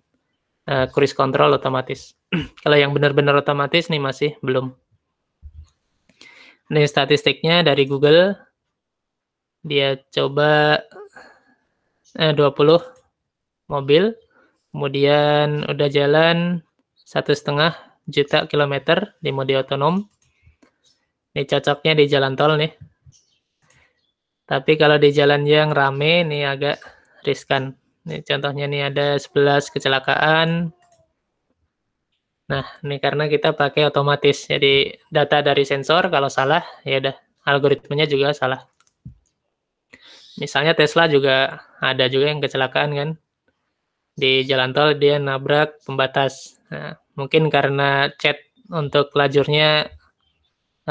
uh, cruise control otomatis. Kalau yang benar-benar otomatis nih masih belum. Ini statistiknya dari Google. Dia coba eh, 20 mobil, kemudian udah jalan satu setengah juta kilometer di mode otonom. Ini cocoknya di jalan tol nih. Tapi kalau di jalan yang rame ini agak riskan. Ini contohnya nih ada 11 kecelakaan, Nah, ini karena kita pakai otomatis. Jadi data dari sensor kalau salah ya udah algoritmenya juga salah. Misalnya Tesla juga ada juga yang kecelakaan kan. Di jalan tol dia nabrak pembatas. Nah, mungkin karena chat untuk lajurnya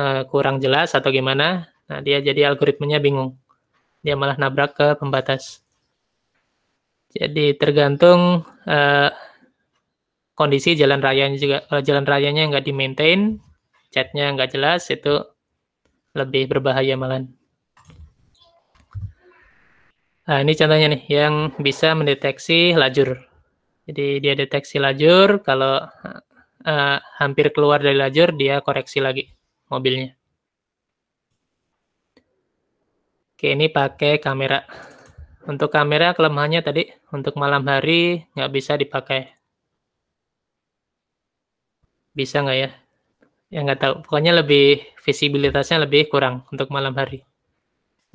uh, kurang jelas atau gimana. Nah, dia jadi algoritmenya bingung. Dia malah nabrak ke pembatas. Jadi tergantung uh, kondisi jalan rayanya juga kalau eh, jalan rayanya nggak di maintain catnya nggak jelas itu lebih berbahaya malan nah ini contohnya nih yang bisa mendeteksi lajur jadi dia deteksi lajur kalau uh, hampir keluar dari lajur dia koreksi lagi mobilnya oke ini pakai kamera untuk kamera kelemahannya tadi untuk malam hari nggak bisa dipakai bisa nggak ya? Ya nggak tahu. Pokoknya lebih visibilitasnya lebih kurang untuk malam hari.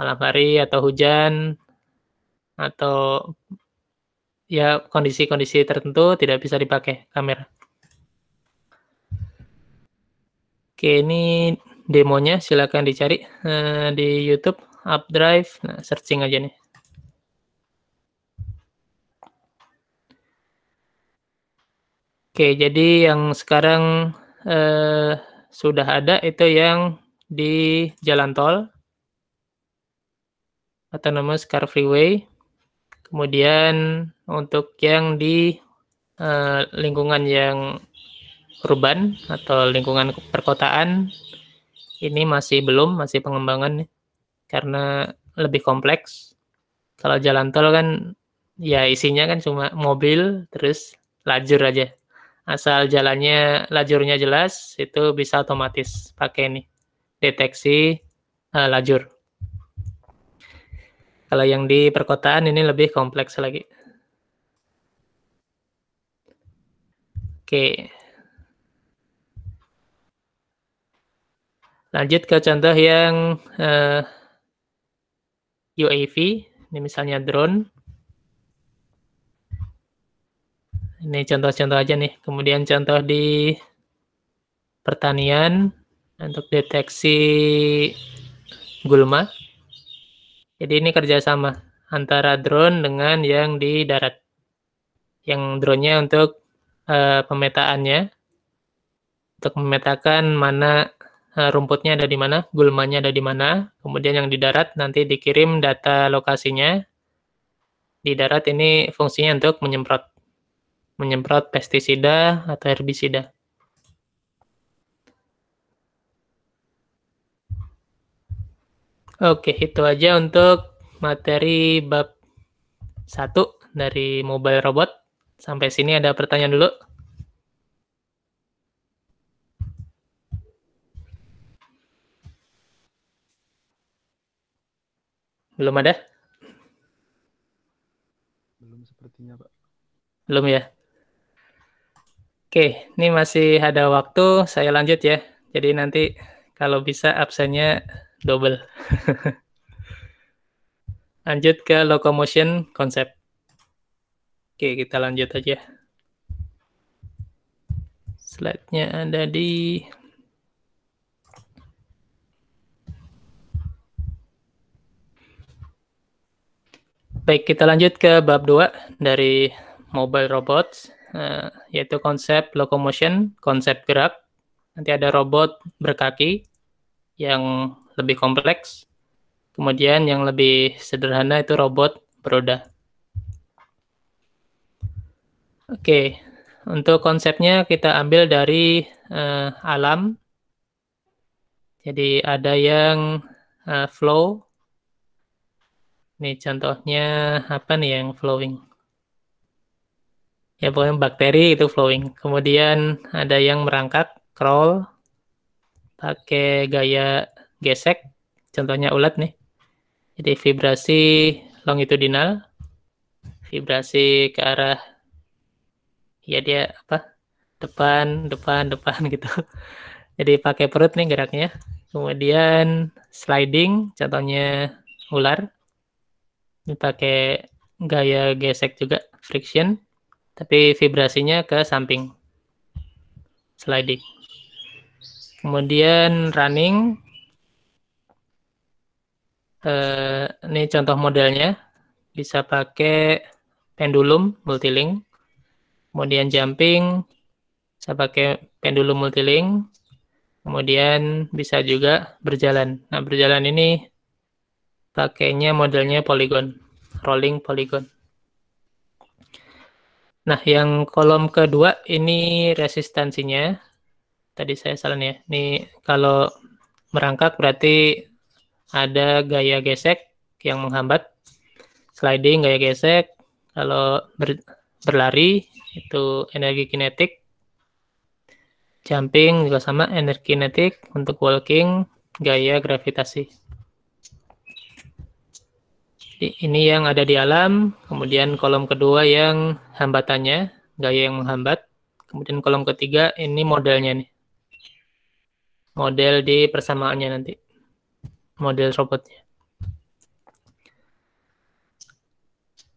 Malam hari atau hujan atau ya kondisi-kondisi tertentu tidak bisa dipakai kamera. Oke, ini demonya silakan dicari eh, di YouTube, UpDrive, nah, searching aja nih. Oke, jadi yang sekarang eh, sudah ada itu yang di jalan tol atau autonomous car freeway. Kemudian untuk yang di eh, lingkungan yang urban atau lingkungan perkotaan ini masih belum, masih pengembangan karena lebih kompleks. Kalau jalan tol kan ya isinya kan cuma mobil terus lajur aja asal jalannya lajurnya jelas itu bisa otomatis pakai ini deteksi uh, lajur. Kalau yang di perkotaan ini lebih kompleks lagi. Oke. Lanjut ke contoh yang uh, eh, UAV, ini misalnya drone. Ini contoh-contoh aja nih. Kemudian contoh di pertanian untuk deteksi gulma. Jadi ini kerjasama antara drone dengan yang di darat. Yang drone-nya untuk uh, pemetaannya, untuk memetakan mana uh, rumputnya ada di mana, gulmanya ada di mana. Kemudian yang di darat nanti dikirim data lokasinya. Di darat ini fungsinya untuk menyemprot menyemprot pestisida atau herbisida? Oke, itu aja untuk materi bab 1 dari Mobile Robot. Sampai sini ada pertanyaan dulu. Belum ada? Belum sepertinya, Pak. Belum ya? Oke, ini masih ada waktu, saya lanjut ya. Jadi nanti kalau bisa absennya double. lanjut ke locomotion konsep. Oke, kita lanjut aja. Slide-nya ada di Baik, kita lanjut ke bab 2 dari mobile robots uh, yaitu konsep locomotion, konsep gerak. Nanti ada robot berkaki yang lebih kompleks. Kemudian yang lebih sederhana itu robot beroda. Oke, untuk konsepnya kita ambil dari uh, alam. Jadi ada yang uh, flow. Ini contohnya apa nih yang flowing? ya pokoknya bakteri itu flowing kemudian ada yang merangkak crawl pakai gaya gesek contohnya ulat nih jadi vibrasi longitudinal vibrasi ke arah ya dia apa depan depan depan gitu jadi pakai perut nih geraknya kemudian sliding contohnya ular ini pakai gaya gesek juga friction tapi vibrasinya ke samping. Sliding. Kemudian running. uh, ini contoh modelnya. Bisa pakai pendulum multilink. Kemudian jumping. Bisa pakai pendulum multilink. Kemudian bisa juga berjalan. Nah, berjalan ini pakainya modelnya polygon. Rolling polygon. Nah, yang kolom kedua ini resistansinya. Tadi saya salah ya. Ini kalau merangkak berarti ada gaya gesek yang menghambat. Sliding gaya gesek. Kalau ber, berlari itu energi kinetik. Jumping juga sama energi kinetik. Untuk walking gaya gravitasi ini yang ada di alam, kemudian kolom kedua yang hambatannya, gaya yang menghambat, kemudian kolom ketiga ini modelnya nih. Model di persamaannya nanti. Model robotnya.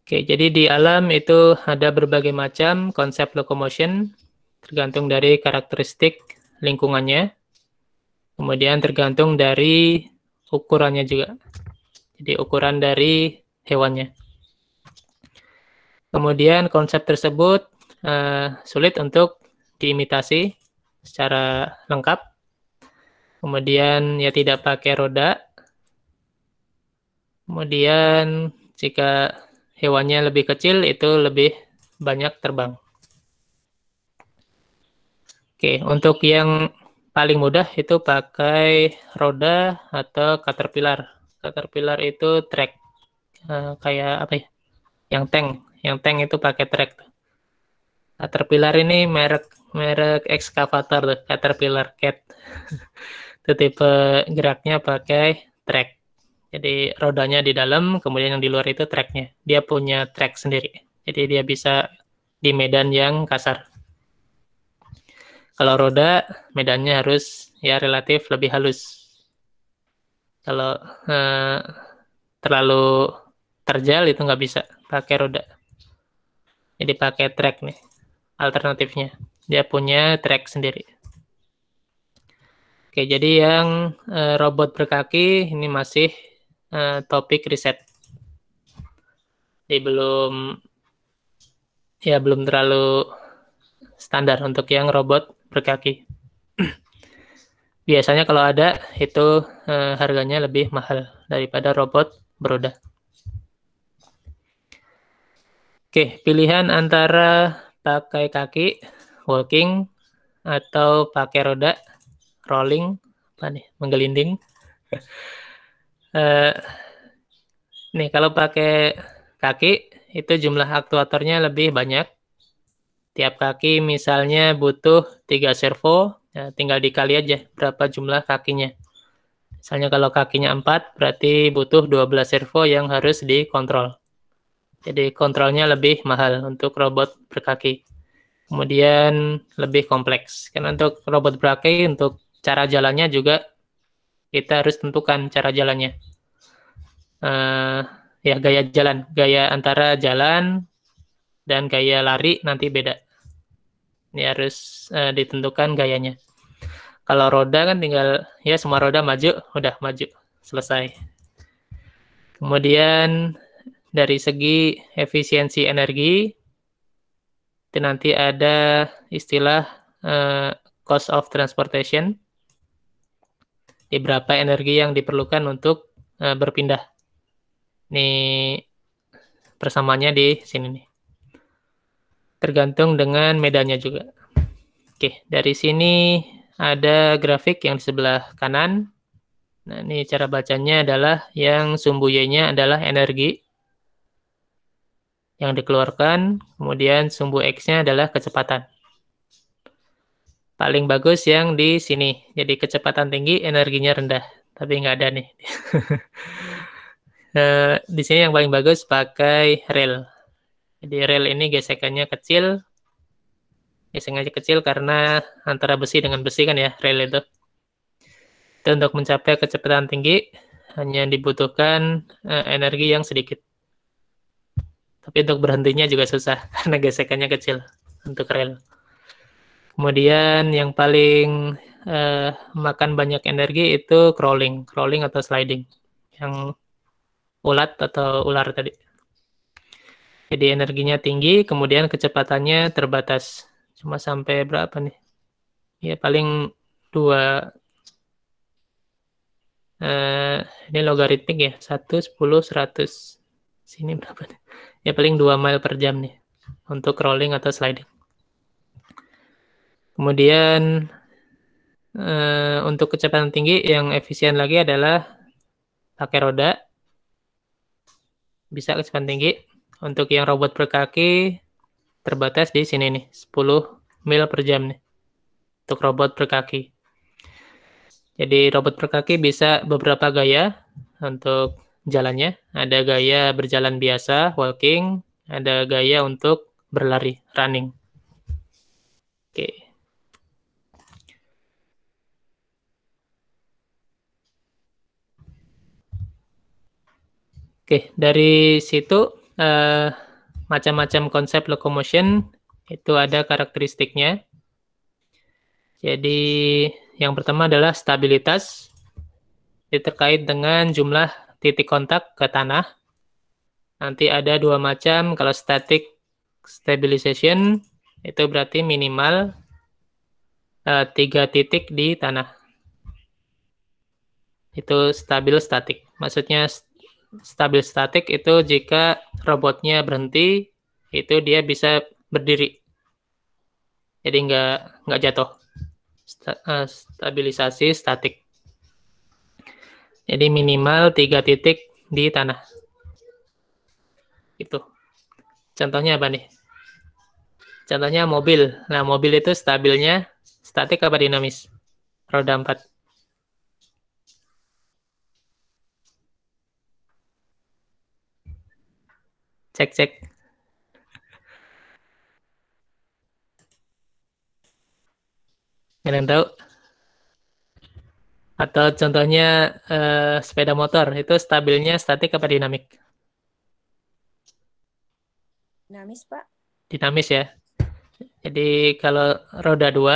Oke, jadi di alam itu ada berbagai macam konsep locomotion tergantung dari karakteristik lingkungannya. Kemudian tergantung dari ukurannya juga. Jadi ukuran dari hewannya. Kemudian konsep tersebut uh, sulit untuk diimitasi secara lengkap. Kemudian ya tidak pakai roda. Kemudian jika hewannya lebih kecil itu lebih banyak terbang. Oke, untuk yang paling mudah itu pakai roda atau caterpillar. Caterpillar itu track uh, kayak apa ya? Yang tank, yang tank itu pakai track. Caterpillar ini merek merek ekskavator tuh, Caterpillar Cat. itu tipe geraknya pakai track. Jadi rodanya di dalam, kemudian yang di luar itu tracknya. Dia punya track sendiri. Jadi dia bisa di medan yang kasar. Kalau roda, medannya harus ya relatif lebih halus kalau eh, terlalu terjal itu nggak bisa pakai roda. Jadi pakai track nih alternatifnya. Dia punya track sendiri. Oke, jadi yang eh, robot berkaki ini masih eh, topik riset. Jadi belum ya belum terlalu standar untuk yang robot berkaki biasanya kalau ada itu eh, harganya lebih mahal daripada robot beroda. Oke, pilihan antara pakai kaki walking atau pakai roda rolling apa nih menggelinding. eh, nih kalau pakai kaki itu jumlah aktuatornya lebih banyak tiap kaki misalnya butuh tiga servo, ya, tinggal dikali aja berapa jumlah kakinya. Misalnya kalau kakinya 4, berarti butuh 12 servo yang harus dikontrol. Jadi kontrolnya lebih mahal untuk robot berkaki. Kemudian lebih kompleks. Karena untuk robot berkaki, untuk cara jalannya juga kita harus tentukan cara jalannya. Uh, ya gaya jalan, gaya antara jalan, dan gaya lari nanti beda. Ini harus uh, ditentukan gayanya. Kalau roda kan tinggal ya semua roda maju, udah maju, selesai. Kemudian dari segi efisiensi energi itu nanti ada istilah uh, cost of transportation. Di berapa energi yang diperlukan untuk uh, berpindah. Nih persamaannya di sini nih tergantung dengan medannya juga. Oke, dari sini ada grafik yang di sebelah kanan. Nah, ini cara bacanya adalah yang sumbu Y-nya adalah energi yang dikeluarkan, kemudian sumbu X-nya adalah kecepatan. Paling bagus yang di sini. Jadi kecepatan tinggi, energinya rendah. Tapi nggak ada nih. nah, di sini yang paling bagus pakai rel. Jadi rel ini gesekannya kecil, gesekannya kecil karena antara besi dengan besi kan ya rel itu. Dan untuk mencapai kecepatan tinggi hanya dibutuhkan uh, energi yang sedikit. Tapi untuk berhentinya juga susah karena gesekannya kecil untuk rel. Kemudian yang paling uh, makan banyak energi itu crawling, crawling atau sliding, yang ulat atau ular tadi. Jadi energinya tinggi, kemudian kecepatannya terbatas. Cuma sampai berapa nih? Ya paling dua. Uh, ini logaritmik ya, 1, sepuluh, 100. Sini berapa nih? Ya paling dua mile per jam nih, untuk rolling atau sliding. Kemudian uh, untuk kecepatan tinggi yang efisien lagi adalah pakai roda. Bisa kecepatan tinggi, untuk yang robot berkaki terbatas di sini nih, 10 mil per jam nih. Untuk robot berkaki. Jadi robot berkaki bisa beberapa gaya untuk jalannya. Ada gaya berjalan biasa, walking, ada gaya untuk berlari, running. Oke. Oke, dari situ uh, macam-macam konsep locomotion itu ada karakteristiknya. Jadi yang pertama adalah stabilitas. Ini terkait dengan jumlah titik kontak ke tanah. Nanti ada dua macam. Kalau static stabilization itu berarti minimal uh, tiga titik di tanah. Itu stabil statik. Maksudnya stabil statik itu jika robotnya berhenti itu dia bisa berdiri. Jadi nggak nggak jatuh. Eh, stabilisasi statik. Jadi minimal tiga titik di tanah. Itu. Contohnya apa nih? Contohnya mobil. Nah, mobil itu stabilnya statik apa dinamis? Roda empat cek cek kalian tahu atau contohnya eh, sepeda motor itu stabilnya statik apa dinamik dinamis pak dinamis ya jadi kalau roda dua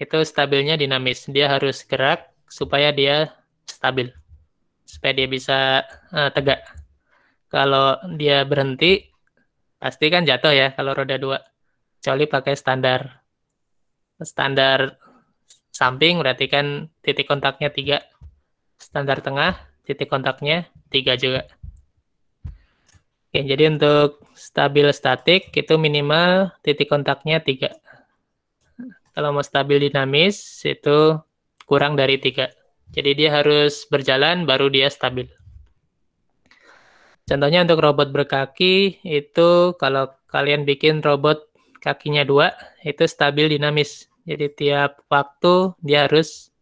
itu stabilnya dinamis dia harus gerak supaya dia stabil supaya dia bisa uh, tegak kalau dia berhenti pasti kan jatuh ya kalau roda dua kecuali pakai standar standar samping berarti kan titik kontaknya tiga standar tengah titik kontaknya tiga juga Oke, jadi untuk stabil statik itu minimal titik kontaknya tiga kalau mau stabil dinamis itu kurang dari tiga jadi dia harus berjalan baru dia stabil Contohnya untuk robot berkaki itu kalau kalian bikin robot kakinya dua itu stabil dinamis. Jadi tiap waktu dia harus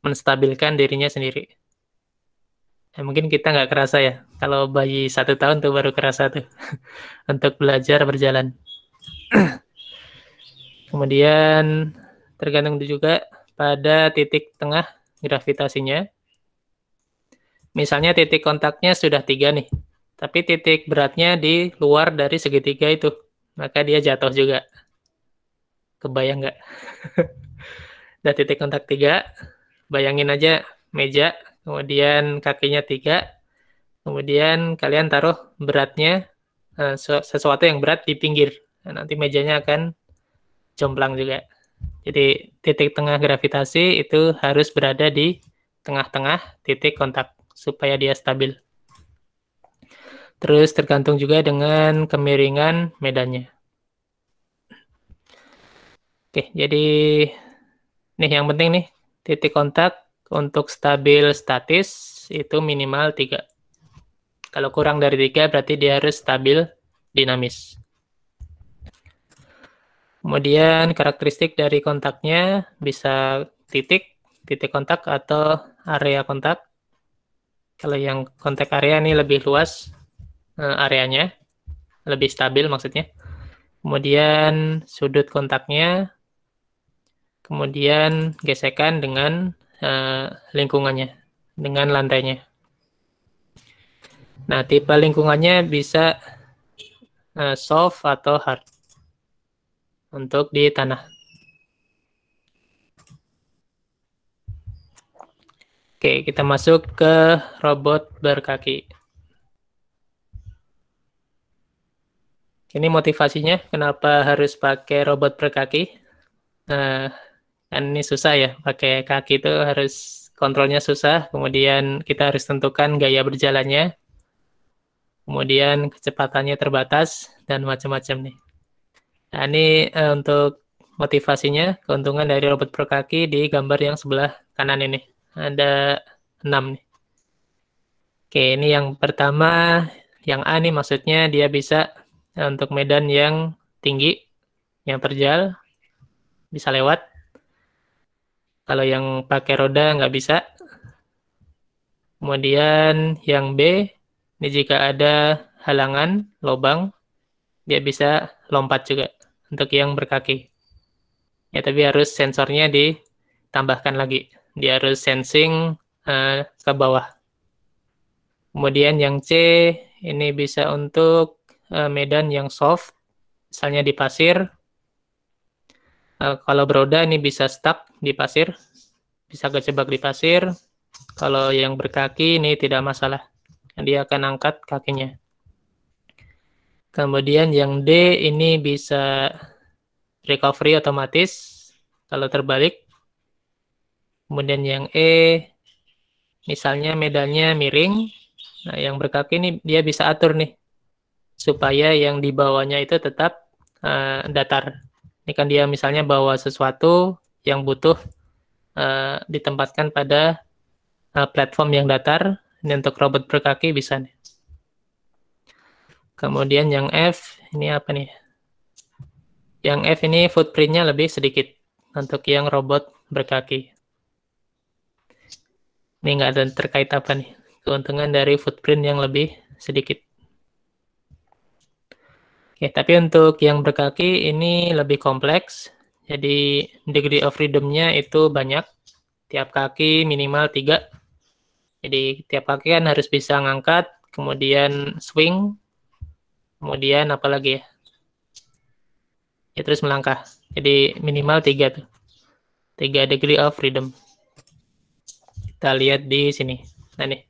menstabilkan dirinya sendiri. Ya, mungkin kita nggak kerasa ya. Kalau bayi satu tahun tuh baru kerasa tuh untuk belajar berjalan. Kemudian tergantung juga pada titik tengah gravitasinya. Misalnya titik kontaknya sudah tiga nih tapi titik beratnya di luar dari segitiga itu. Maka dia jatuh juga. Kebayang nggak? Dan titik kontak tiga, bayangin aja meja, kemudian kakinya tiga, kemudian kalian taruh beratnya eh, sesuatu yang berat di pinggir. Nah, nanti mejanya akan jomplang juga. Jadi titik tengah gravitasi itu harus berada di tengah-tengah titik kontak supaya dia stabil. Terus tergantung juga dengan kemiringan medannya. Oke, jadi nih yang penting nih titik kontak untuk stabil statis itu minimal 3. Kalau kurang dari 3 berarti dia harus stabil dinamis. Kemudian karakteristik dari kontaknya bisa titik, titik kontak atau area kontak. Kalau yang kontak area ini lebih luas, Eh, areanya lebih stabil maksudnya kemudian sudut kontaknya kemudian gesekan dengan uh, lingkungannya dengan lantainya nah tipe lingkungannya bisa uh, soft atau hard untuk di tanah Oke, kita masuk ke robot berkaki. ini motivasinya kenapa harus pakai robot berkaki? Nah, kan ini susah ya, pakai kaki itu harus kontrolnya susah, kemudian kita harus tentukan gaya berjalannya, kemudian kecepatannya terbatas, dan macam-macam nih. Nah, ini uh, untuk motivasinya, keuntungan dari robot berkaki di gambar yang sebelah kanan ini. Ada enam nih. Oke, ini yang pertama, yang A nih maksudnya dia bisa Ya, untuk medan yang tinggi, yang terjal, bisa lewat. Kalau yang pakai roda nggak bisa. Kemudian yang B, ini jika ada halangan, lobang, dia bisa lompat juga untuk yang berkaki. Ya, tapi harus sensornya ditambahkan lagi. Dia harus sensing uh, ke bawah. Kemudian yang C, ini bisa untuk Eh, medan yang soft, misalnya di pasir. Eh, kalau beroda ini bisa stuck di pasir, bisa kejebak di pasir. Kalau yang berkaki ini tidak masalah, dia akan angkat kakinya. Kemudian yang D ini bisa recovery otomatis kalau terbalik. Kemudian yang E misalnya medannya miring. Nah, yang berkaki ini dia bisa atur nih supaya yang dibawanya itu tetap uh, datar. Ini kan dia misalnya bawa sesuatu yang butuh uh, ditempatkan pada uh, platform yang datar. Ini untuk robot berkaki bisa. Nih. Kemudian yang F, ini apa nih? Yang F ini footprintnya lebih sedikit untuk yang robot berkaki. Ini nggak ada terkait apa nih, keuntungan dari footprint yang lebih sedikit okay, tapi untuk yang berkaki ini lebih kompleks. Jadi degree of freedom-nya itu banyak. Tiap kaki minimal tiga. Jadi tiap kaki kan harus bisa ngangkat, kemudian swing, kemudian apa lagi ya? Ya terus melangkah. Jadi minimal tiga tuh. Tiga degree of freedom. Kita lihat di sini. Nah nih.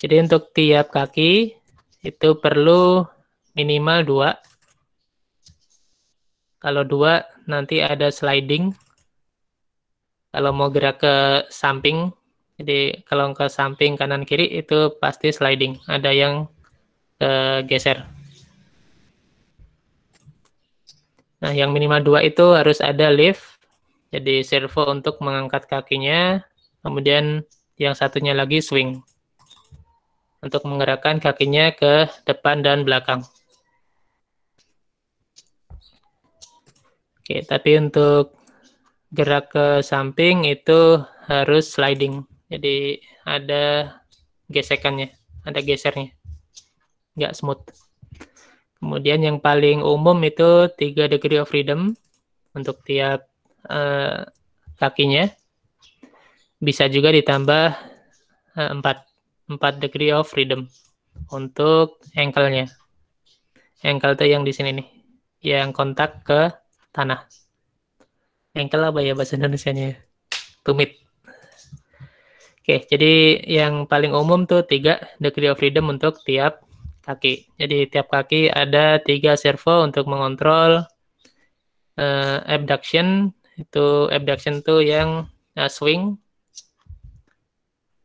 Jadi untuk tiap kaki itu perlu minimal dua. Kalau dua nanti ada sliding. Kalau mau gerak ke samping, jadi kalau ke samping kanan kiri itu pasti sliding. Ada yang eh, geser. Nah, yang minimal dua itu harus ada lift. Jadi servo untuk mengangkat kakinya. Kemudian yang satunya lagi swing untuk menggerakkan kakinya ke depan dan belakang. Oke, tapi untuk gerak ke samping itu harus sliding. Jadi ada gesekannya, ada gesernya. Nggak smooth. Kemudian yang paling umum itu 3 degree of freedom untuk tiap uh, kakinya. Bisa juga ditambah uh, 4, 4 degree of freedom untuk ankle-nya. Ankle itu yang di sini nih, yang kontak ke tanah. Engkel apa ya bahasa Indonesianya? Tumit. Oke, jadi yang paling umum tuh tiga degree of freedom untuk tiap kaki. Jadi tiap kaki ada tiga servo untuk mengontrol uh, abduction. Itu abduction tuh yang uh, swing.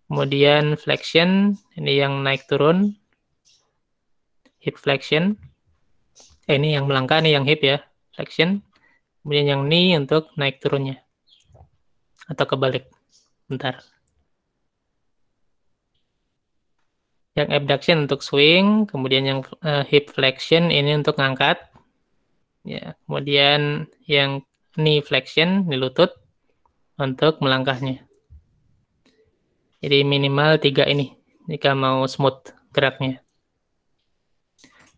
Kemudian flexion, ini yang naik turun. Hip flexion. Eh, ini yang melangkah, nih yang hip ya. Flexion kemudian yang ni untuk naik turunnya atau kebalik bentar yang abduction untuk swing kemudian yang uh, hip flexion ini untuk ngangkat ya kemudian yang knee flexion di lutut untuk melangkahnya jadi minimal tiga ini jika mau smooth geraknya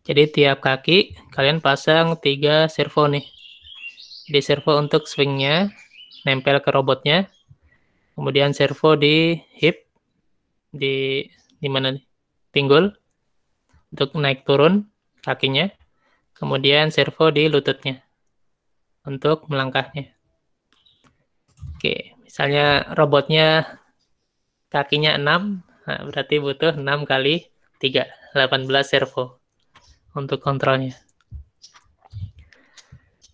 jadi tiap kaki kalian pasang tiga servo nih di servo untuk swingnya nempel ke robotnya. Kemudian servo di hip di di mana pinggul untuk naik turun kakinya. Kemudian servo di lututnya untuk melangkahnya. Oke, misalnya robotnya kakinya 6, nah, berarti butuh 6 kali 3, 18 servo untuk kontrolnya.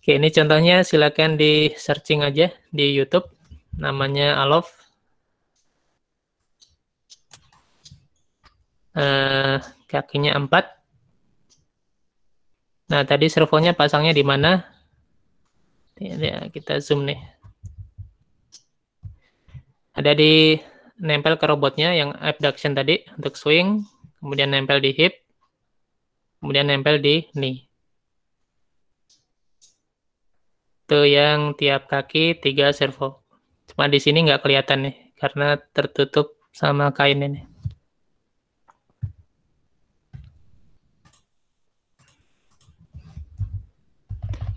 Oke, ini contohnya silakan di searching aja di YouTube. Namanya Alof. Eh, kakinya empat. Nah, tadi servonya pasangnya di mana? Ya, kita zoom nih. Ada di nempel ke robotnya yang abduction tadi untuk swing, kemudian nempel di hip, kemudian nempel di knee. tuh yang tiap kaki tiga servo. Cuma di sini nggak kelihatan nih karena tertutup sama kain ini.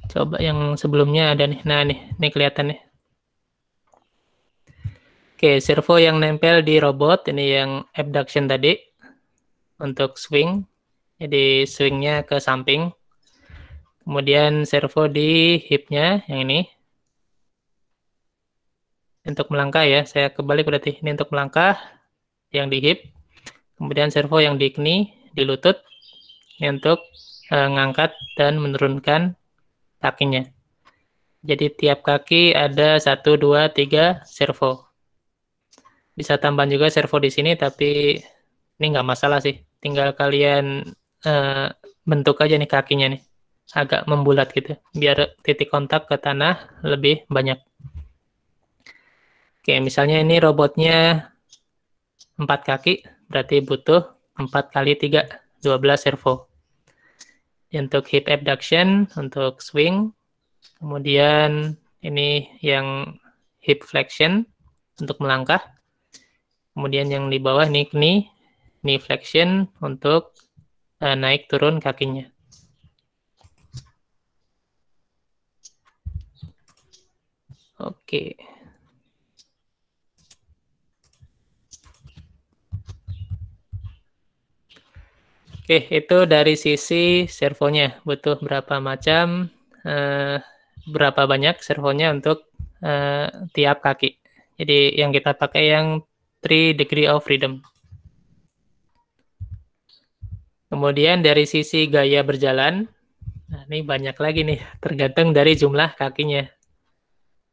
Coba yang sebelumnya ada nih. Nah, nih, ini kelihatan nih. Oke, servo yang nempel di robot ini yang abduction tadi untuk swing. Jadi swingnya ke samping. Kemudian servo di hipnya yang ini. Untuk melangkah ya, saya kebalik berarti ini untuk melangkah yang di hip. Kemudian servo yang di knee, di lutut. Ini untuk uh, ngangkat dan menurunkan kakinya. Jadi tiap kaki ada 1, 2, 3 servo. Bisa tambahan juga servo di sini, tapi ini nggak masalah sih. Tinggal kalian uh, bentuk aja nih kakinya nih agak membulat gitu ya. biar titik kontak ke tanah lebih banyak. Oke, misalnya ini robotnya 4 kaki, berarti butuh 4 kali 3, 12 servo. Untuk hip abduction, untuk swing, kemudian ini yang hip flexion untuk melangkah, kemudian yang di bawah ini knee, knee flexion untuk uh, naik turun kakinya. Oke. Oke, itu dari sisi servonya. Butuh berapa macam, eh, berapa banyak servonya untuk eh, tiap kaki. Jadi yang kita pakai yang 3 degree of freedom. Kemudian dari sisi gaya berjalan, nah ini banyak lagi nih, tergantung dari jumlah kakinya.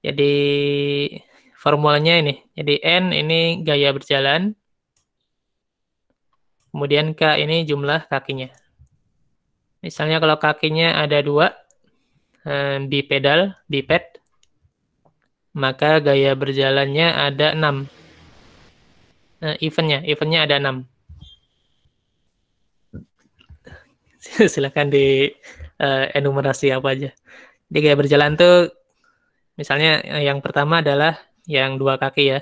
Jadi formulanya ini. Jadi N ini gaya berjalan. Kemudian K ini jumlah kakinya. Misalnya kalau kakinya ada dua, di eh, pedal di biped, maka gaya berjalannya ada enam. Eh, eventnya, eventnya ada enam. Silahkan di uh, enumerasi apa aja. Jadi gaya berjalan tuh Misalnya eh, yang pertama adalah yang dua kaki ya.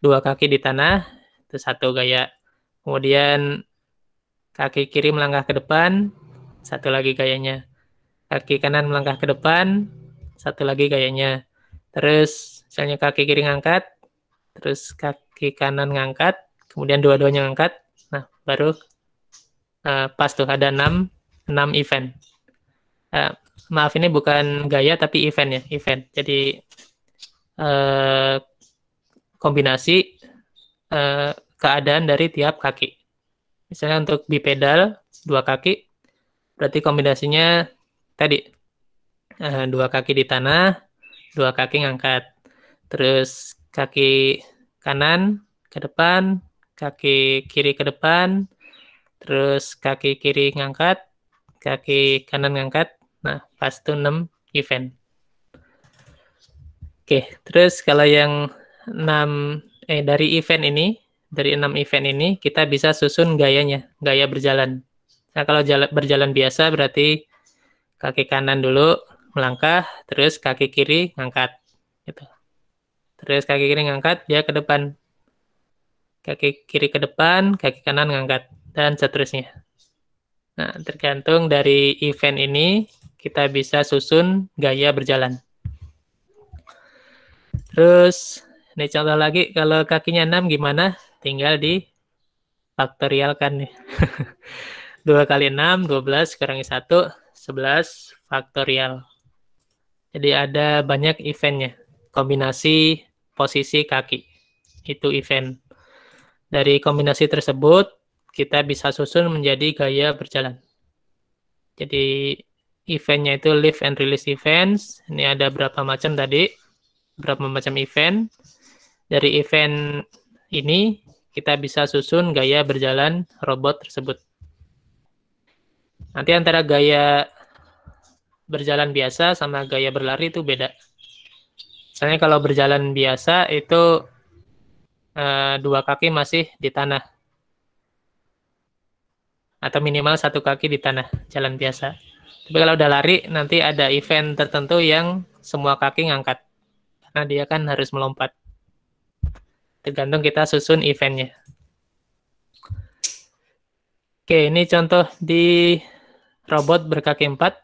Dua kaki di tanah, itu satu gaya. Kemudian kaki kiri melangkah ke depan, satu lagi gayanya. Kaki kanan melangkah ke depan, satu lagi gayanya. Terus misalnya kaki kiri ngangkat, terus kaki kanan ngangkat, kemudian dua-duanya ngangkat. Nah, baru uh, pas tuh ada enam enam event. Uh, maaf ini bukan gaya tapi event ya event jadi eh, kombinasi eh, keadaan dari tiap kaki misalnya untuk bipedal dua kaki berarti kombinasinya tadi eh, dua kaki di tanah dua kaki ngangkat terus kaki kanan ke depan kaki kiri ke depan terus kaki kiri ngangkat kaki kanan ngangkat Nah, pas itu 6 event. Oke, terus kalau yang 6 eh dari event ini, dari 6 event ini kita bisa susun gayanya, gaya berjalan. Nah, kalau jala, berjalan biasa berarti kaki kanan dulu melangkah, terus kaki kiri ngangkat gitu. Terus kaki kiri ngangkat dia ke depan. Kaki kiri ke depan, kaki kanan ngangkat dan seterusnya. Nah, tergantung dari event ini kita bisa susun gaya berjalan. Terus, ini contoh lagi, kalau kakinya 6 gimana? Tinggal di faktorialkan nih. 2 kali 6, 12, kurangi 1, 11 faktorial. Jadi ada banyak eventnya, kombinasi posisi kaki. Itu event. Dari kombinasi tersebut, kita bisa susun menjadi gaya berjalan. Jadi eventnya itu live and release events. Ini ada berapa macam tadi, berapa macam event. Dari event ini kita bisa susun gaya berjalan robot tersebut. Nanti antara gaya berjalan biasa sama gaya berlari itu beda. Misalnya kalau berjalan biasa itu uh, dua kaki masih di tanah. Atau minimal satu kaki di tanah, jalan biasa. Tapi kalau udah lari nanti ada event tertentu yang semua kaki ngangkat. Karena dia kan harus melompat. Tergantung kita susun eventnya. Oke, ini contoh di robot berkaki empat.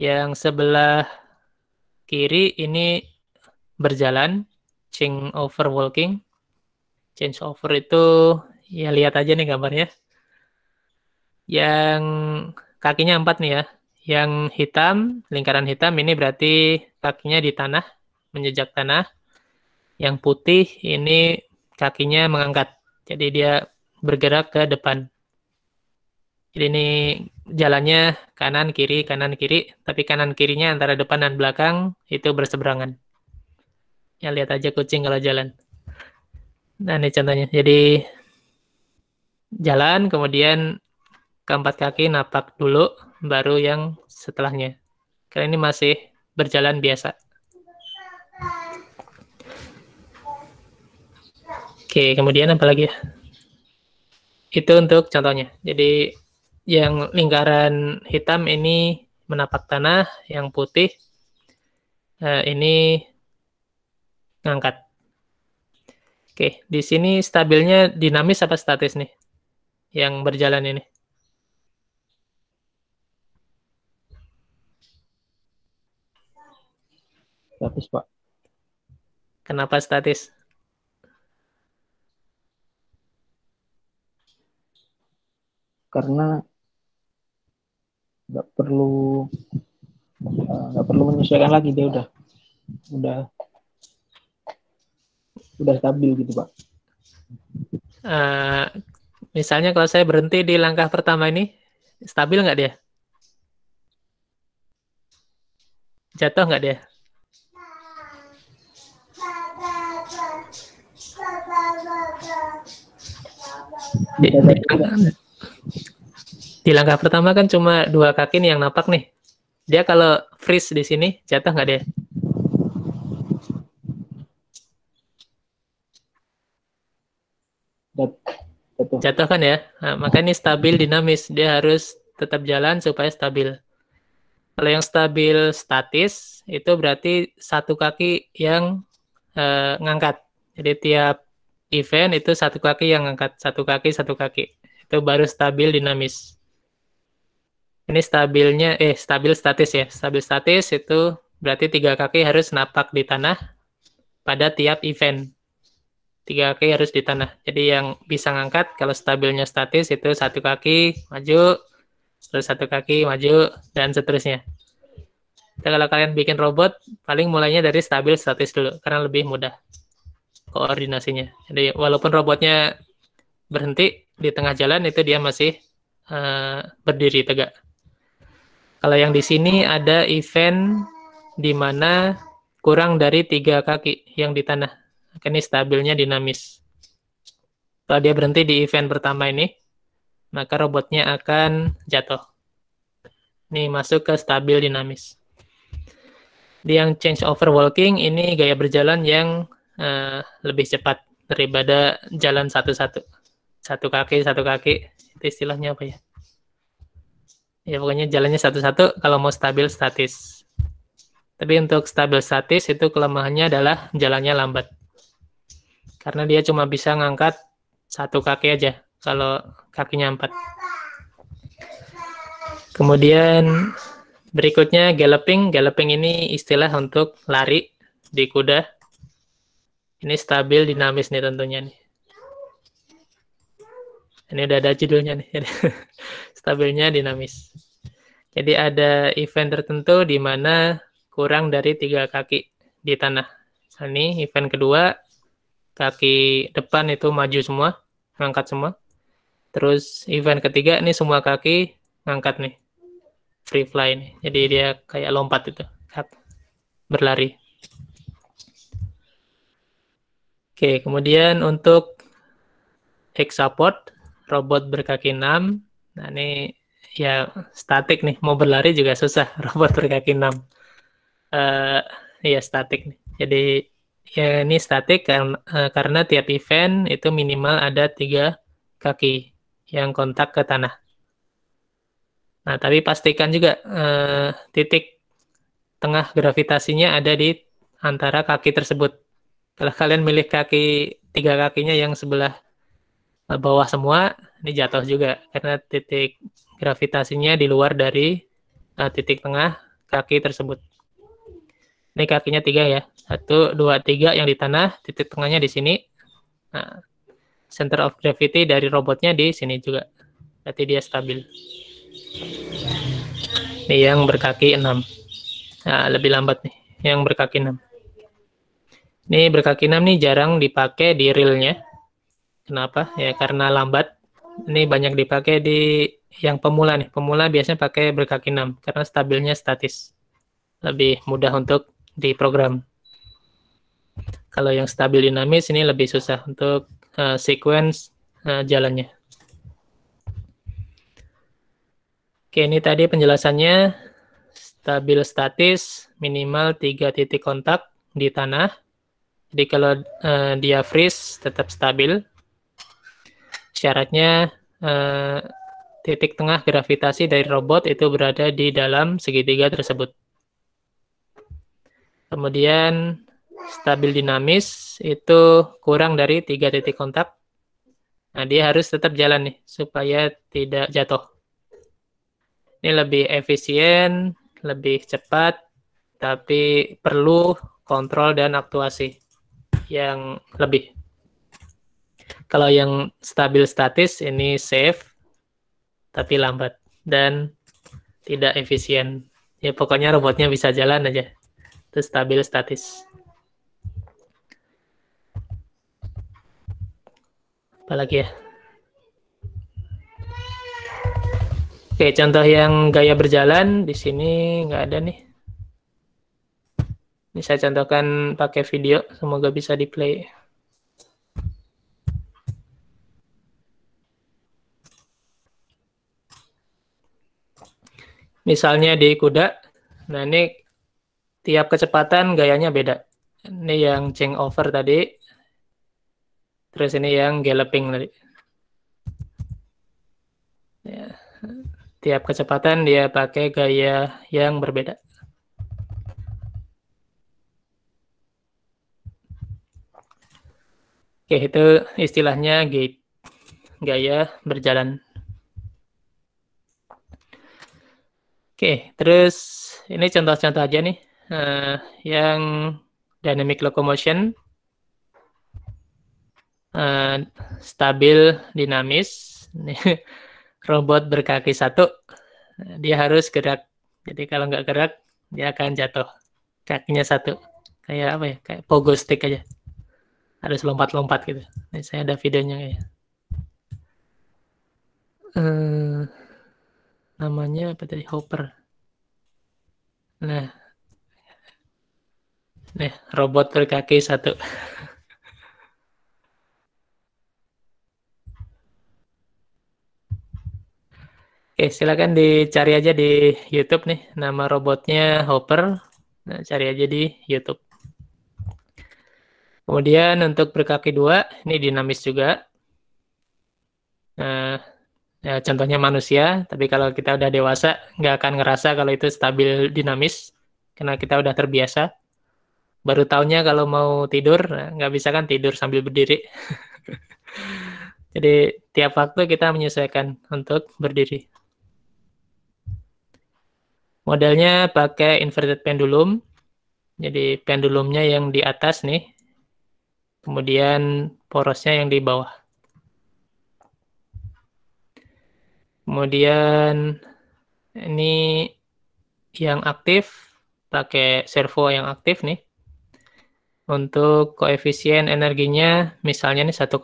Yang sebelah kiri ini berjalan, change over walking. Change over itu, ya lihat aja nih gambarnya. Yang kakinya empat nih ya. Yang hitam, lingkaran hitam ini berarti kakinya di tanah, menjejak tanah. Yang putih ini kakinya mengangkat. Jadi dia bergerak ke depan. Jadi ini jalannya kanan kiri kanan kiri, tapi kanan kirinya antara depan dan belakang itu berseberangan. Ya lihat aja kucing kalau jalan. Nah ini contohnya. Jadi jalan kemudian keempat kaki napak dulu, baru yang setelahnya. Karena ini masih berjalan biasa. Oke, kemudian apa lagi ya? Itu untuk contohnya. Jadi yang lingkaran hitam ini menapak tanah, yang putih eh, ini ngangkat. Oke, di sini stabilnya dinamis apa statis nih? Yang berjalan ini? Statis, Pak. Kenapa statis? Karena nggak perlu eh, nggak perlu menyesuaikan lagi dia udah udah udah stabil gitu pak. Uh, misalnya kalau saya berhenti di langkah pertama ini stabil nggak dia? Jatuh nggak dia? di, di, di langkah pertama kan cuma dua kaki nih yang napak nih dia kalau freeze di sini jatuh nggak dia jatuh. kan ya nah, makanya stabil dinamis dia harus tetap jalan supaya stabil kalau yang stabil statis itu berarti satu kaki yang uh, ngangkat jadi tiap event itu satu kaki yang angkat satu kaki satu kaki itu baru stabil dinamis ini stabilnya eh stabil statis ya stabil statis itu berarti tiga kaki harus napak di tanah pada tiap event tiga kaki harus di tanah jadi yang bisa ngangkat kalau stabilnya statis itu satu kaki maju terus satu kaki maju dan seterusnya jadi, kalau kalian bikin robot paling mulainya dari stabil statis dulu karena lebih mudah koordinasinya. Jadi walaupun robotnya berhenti di tengah jalan itu dia masih uh, berdiri tegak. Kalau yang di sini ada event di mana kurang dari tiga kaki yang di tanah. Kan ini stabilnya dinamis. Kalau dia berhenti di event pertama ini, maka robotnya akan jatuh. Ini masuk ke stabil dinamis. Di yang change over walking ini gaya berjalan yang Eh, lebih cepat daripada jalan satu-satu satu kaki satu kaki itu istilahnya apa ya ya pokoknya jalannya satu-satu kalau mau stabil statis tapi untuk stabil statis itu kelemahannya adalah jalannya lambat karena dia cuma bisa ngangkat satu kaki aja kalau kakinya empat kemudian berikutnya galloping galloping ini istilah untuk lari di kuda ini stabil, dinamis nih tentunya nih. Ini udah ada judulnya nih. Stabilnya dinamis. Jadi ada event tertentu di mana kurang dari tiga kaki di tanah. Ini event kedua, kaki depan itu maju semua, ngangkat semua. Terus event ketiga ini semua kaki ngangkat nih, free fly nih. Jadi dia kayak lompat itu, berlari. Oke, kemudian untuk hexapod, robot berkaki 6. Nah, ini ya statik nih, mau berlari juga susah robot berkaki 6. Uh, ya statik nih. Jadi ya ini statik karena, uh, karena tiap event itu minimal ada tiga kaki yang kontak ke tanah. Nah, tapi pastikan juga uh, titik tengah gravitasinya ada di antara kaki tersebut. Kalau kalian milih kaki tiga kakinya yang sebelah bawah semua, ini jatuh juga karena titik gravitasinya di luar dari uh, titik tengah kaki tersebut. Ini kakinya tiga ya, satu, dua, tiga yang di tanah, titik tengahnya di sini. Nah, center of gravity dari robotnya di sini juga, berarti dia stabil. Ini yang berkaki enam, nah, lebih lambat nih, yang berkaki enam. Ini berkaki 6 nih jarang dipakai di realnya. Kenapa? Ya karena lambat. Ini banyak dipakai di yang pemula nih. Pemula biasanya pakai berkaki 6 karena stabilnya statis. Lebih mudah untuk diprogram. Kalau yang stabil dinamis ini lebih susah untuk uh, sequence uh, jalannya. Oke, ini tadi penjelasannya stabil statis minimal tiga titik kontak di tanah jadi kalau uh, dia freeze tetap stabil. Syaratnya uh, titik tengah gravitasi dari robot itu berada di dalam segitiga tersebut. Kemudian stabil dinamis itu kurang dari tiga titik kontak. Nah, dia harus tetap jalan nih supaya tidak jatuh. Ini lebih efisien, lebih cepat, tapi perlu kontrol dan aktuasi yang lebih. Kalau yang stabil statis ini safe tapi lambat dan tidak efisien. Ya pokoknya robotnya bisa jalan aja. Itu stabil statis. Apalagi ya? Oke, contoh yang gaya berjalan di sini nggak ada nih. Ini saya contohkan pakai video, semoga bisa di-play. Misalnya di kuda, nah ini tiap kecepatan gayanya beda. Ini yang change over tadi, terus ini yang galloping tadi. Ya. Tiap kecepatan dia pakai gaya yang berbeda. Oke itu istilahnya gate gaya berjalan. Oke, terus ini contoh-contoh aja nih uh, yang dynamic locomotion, uh, stabil, dinamis. robot berkaki satu, dia harus gerak. Jadi kalau nggak gerak, dia akan jatuh. Kakinya satu, kayak apa ya? Kayak pogo stick aja harus lompat-lompat gitu. Ini saya ada videonya ya. Uh, namanya apa tadi Hopper. Nah, nih robot berkaki satu. Oke, silakan dicari aja di YouTube nih nama robotnya Hopper. Nah, cari aja di YouTube. Kemudian untuk berkaki dua, ini dinamis juga. Nah, ya contohnya manusia, tapi kalau kita udah dewasa, nggak akan ngerasa kalau itu stabil dinamis, karena kita udah terbiasa. Baru tahunya kalau mau tidur, nggak bisa kan tidur sambil berdiri. Jadi tiap waktu kita menyesuaikan untuk berdiri. Modelnya pakai inverted pendulum. Jadi pendulumnya yang di atas nih, kemudian porosnya yang di bawah. Kemudian ini yang aktif pakai servo yang aktif nih. Untuk koefisien energinya misalnya ini 1,6.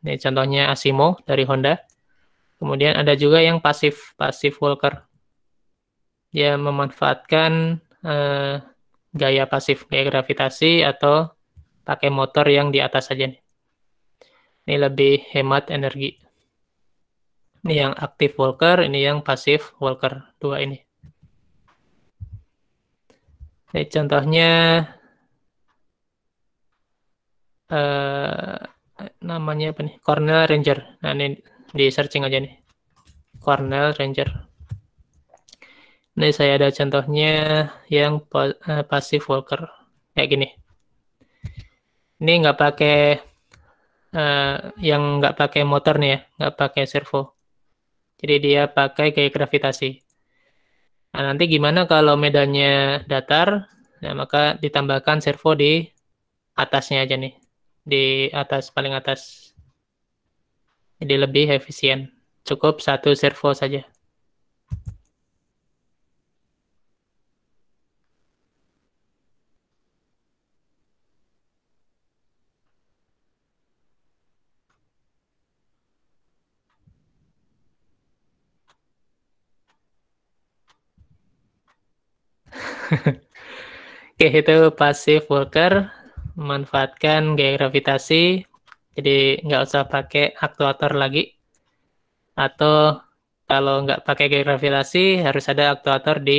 Ini contohnya Asimo dari Honda. Kemudian ada juga yang pasif, pasif Walker. Dia memanfaatkan eh, gaya pasif, gaya gravitasi atau pakai motor yang di atas saja nih. Ini lebih hemat energi. Ini yang aktif walker, ini yang pasif walker. Dua ini. Ini contohnya eh, namanya apa nih? Cornell Ranger. Nah, ini di searching aja nih. Cornell Ranger. Ini saya ada contohnya yang eh, pasif walker kayak gini. Ini nggak pakai uh, yang nggak pakai motor nih ya, nggak pakai servo. Jadi dia pakai kayak gravitasi. Nah, nanti gimana kalau medannya datar? Nah, maka ditambahkan servo di atasnya aja nih. Di atas, paling atas. Jadi lebih efisien. Cukup satu servo saja. Oke, itu pasif worker memanfaatkan gaya gravitasi. Jadi nggak usah pakai aktuator lagi. Atau kalau nggak pakai gaya gravitasi harus ada aktuator di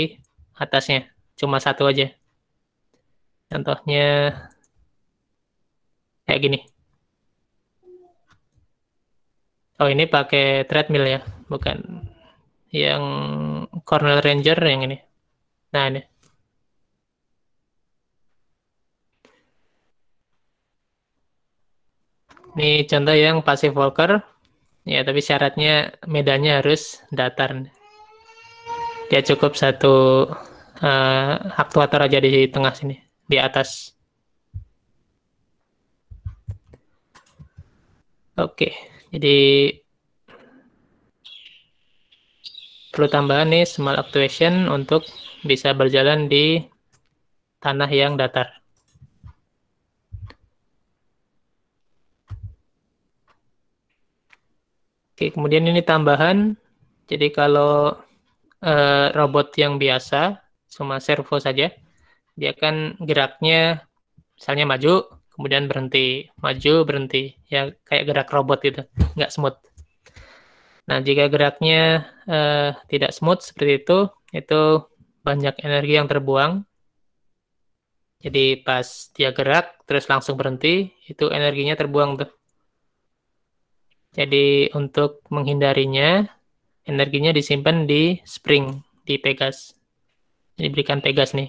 atasnya. Cuma satu aja. Contohnya kayak gini. Oh ini pakai treadmill ya, bukan yang Cornell Ranger yang ini. Nah ini. Ini contoh yang pasif walker. Ya, tapi syaratnya medannya harus datar. Dia cukup satu uh, eh, aktuator aja di tengah sini, di atas. Oke, jadi perlu tambahan nih small actuation untuk bisa berjalan di tanah yang datar. Oke, kemudian ini tambahan. Jadi kalau uh, robot yang biasa, cuma servo saja, dia kan geraknya misalnya maju, kemudian berhenti, maju, berhenti. Ya kayak gerak robot gitu, nggak smooth. Nah, jika geraknya uh, tidak smooth seperti itu, itu banyak energi yang terbuang. Jadi pas dia gerak, terus langsung berhenti, itu energinya terbuang tuh. Jadi untuk menghindarinya, energinya disimpan di spring, di Pegas. Jadi berikan Pegas nih.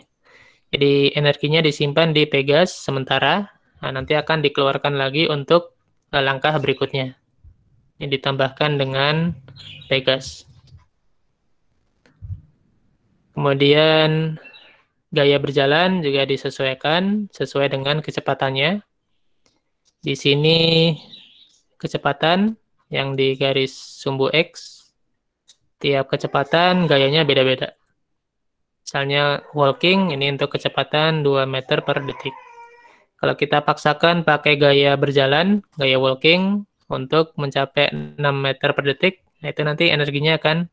Jadi energinya disimpan di Pegas sementara, nah, nanti akan dikeluarkan lagi untuk eh, langkah berikutnya. Ini ditambahkan dengan Pegas. Kemudian gaya berjalan juga disesuaikan sesuai dengan kecepatannya. Di sini kecepatan yang di garis sumbu X. Tiap kecepatan gayanya beda-beda. Misalnya walking ini untuk kecepatan 2 meter per detik. Kalau kita paksakan pakai gaya berjalan, gaya walking untuk mencapai 6 meter per detik, nah itu nanti energinya akan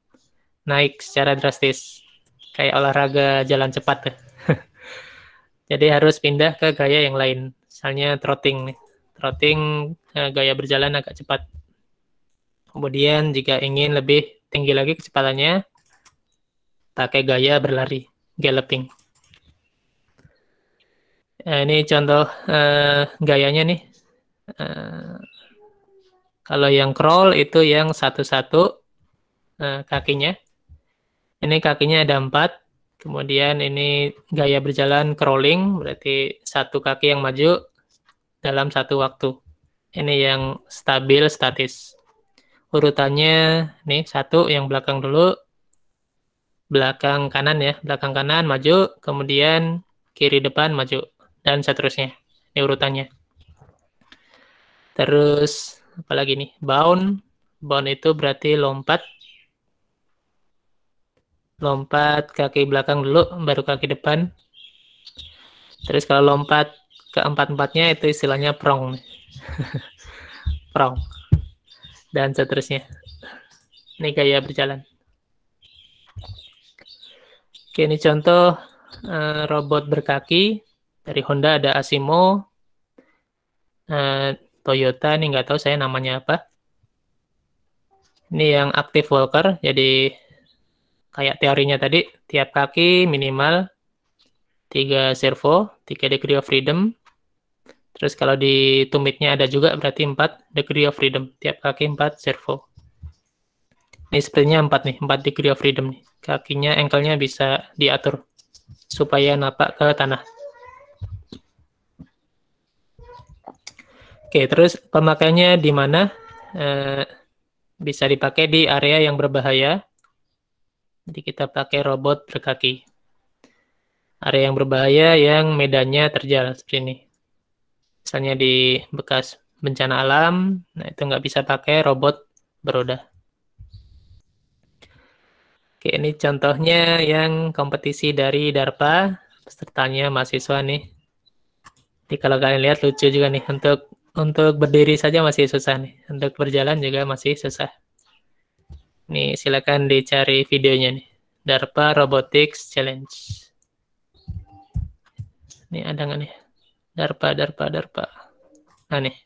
naik secara drastis. Kayak olahraga jalan cepat. Jadi harus pindah ke gaya yang lain. Misalnya trotting Trotting Eh, gaya berjalan agak cepat. Kemudian jika ingin lebih tinggi lagi kecepatannya, pakai gaya berlari, galloping. Nah, ini contoh uh, gayanya nih. Uh, kalau yang crawl itu yang satu-satu uh, kakinya. Ini kakinya ada empat. Kemudian ini gaya berjalan crawling, berarti satu kaki yang maju dalam satu waktu ini yang stabil statis. Urutannya nih satu yang belakang dulu, belakang kanan ya, belakang kanan maju, kemudian kiri depan maju dan seterusnya. Ini urutannya. Terus apalagi nih bound, bound itu berarti lompat. Lompat kaki belakang dulu, baru kaki depan. Terus kalau lompat keempat-empatnya itu istilahnya prong. perahu dan seterusnya ini gaya berjalan oke ini contoh uh, robot berkaki dari Honda ada Asimo uh, Toyota ini nggak tahu saya namanya apa ini yang active walker jadi kayak teorinya tadi tiap kaki minimal tiga servo tiga degree of freedom Terus kalau di tumitnya ada juga berarti 4 degree of freedom. Tiap kaki 4 servo. Ini sepertinya 4 nih, 4 degree of freedom nih. Kakinya, engkelnya bisa diatur supaya napak ke tanah. Oke, terus pemakaiannya di mana? Eh, bisa dipakai di area yang berbahaya. Jadi kita pakai robot berkaki. Area yang berbahaya yang medannya terjal seperti ini misalnya di bekas bencana alam, nah itu nggak bisa pakai robot beroda. Oke, ini contohnya yang kompetisi dari DARPA, pesertanya mahasiswa nih. Jadi kalau kalian lihat lucu juga nih, untuk untuk berdiri saja masih susah nih, untuk berjalan juga masih susah. Nih, silakan dicari videonya nih, DARPA Robotics Challenge. Ini ada nggak nih? Darpa, darpa, darpa. Nah nih.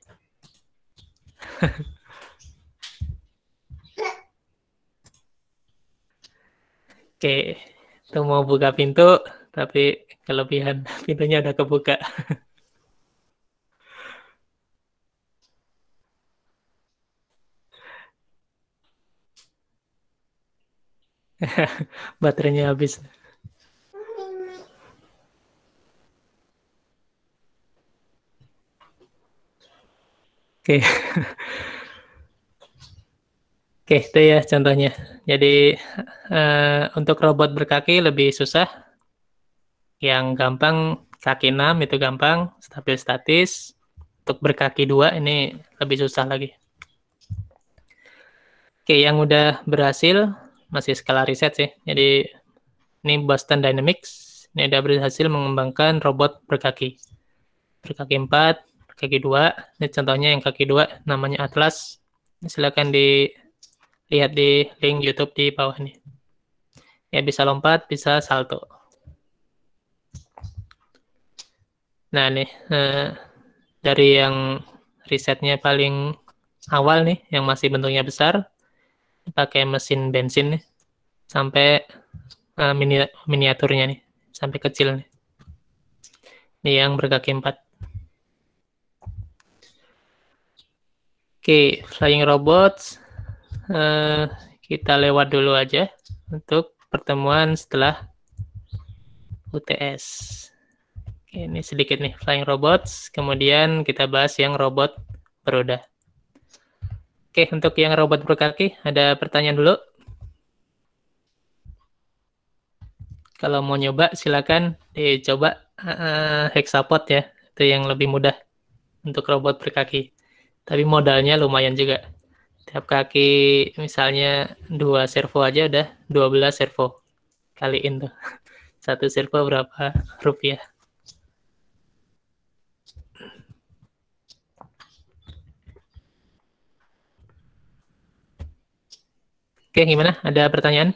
Oke, itu mau buka pintu, tapi kelebihan pintunya udah kebuka. Baterainya habis. Oke. Oke, itu ya contohnya. Jadi uh, untuk robot berkaki lebih susah. Yang gampang kaki 6 itu gampang, stabil statis. Untuk berkaki dua ini lebih susah lagi. Oke, yang udah berhasil masih skala riset sih. Jadi ini Boston Dynamics, ini udah berhasil mengembangkan robot berkaki. Berkaki 4, kaki dua. Ini contohnya yang kaki dua namanya Atlas. Silahkan dilihat di link YouTube di bawah ini. Ya bisa lompat, bisa salto. Nah nih eh, dari yang risetnya paling awal nih yang masih bentuknya besar pakai mesin bensin nih sampai eh, mini miniaturnya nih sampai kecil nih. Ini yang berkaki empat. Oke, Flying Robots uh, kita lewat dulu aja untuk pertemuan setelah UTS. Oke, ini sedikit nih Flying Robots, kemudian kita bahas yang robot beroda. Oke, untuk yang robot berkaki ada pertanyaan dulu? Kalau mau nyoba silakan dicoba uh, hexapod ya, itu yang lebih mudah untuk robot berkaki tapi modalnya lumayan juga tiap kaki misalnya dua servo aja udah 12 servo kaliin tuh satu servo berapa rupiah Oke, gimana? Ada pertanyaan?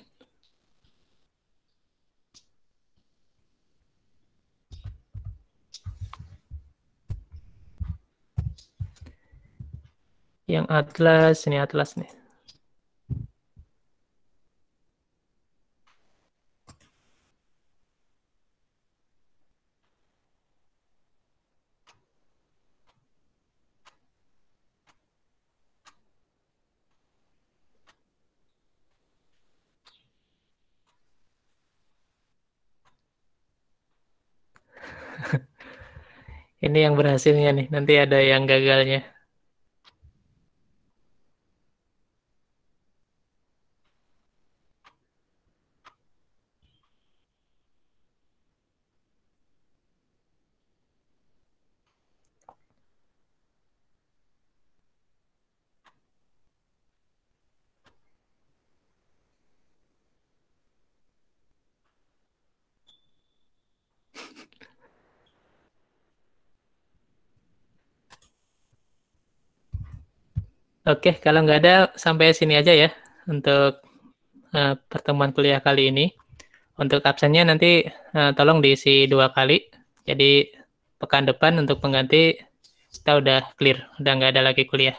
yang atlas ini atlas nih ini yang berhasilnya nih nanti ada yang gagalnya Oke, kalau nggak ada sampai sini aja ya untuk uh, pertemuan kuliah kali ini. Untuk absennya nanti uh, tolong diisi dua kali. Jadi pekan depan untuk pengganti kita udah clear, udah nggak ada lagi kuliah.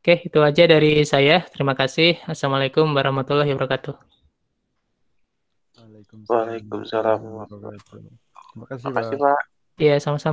Oke, itu aja dari saya. Terima kasih. Assalamualaikum warahmatullahi wabarakatuh. Waalaikumsalam. Waalaikumsalam. Terima kasih, Pak. Iya, sama-sama.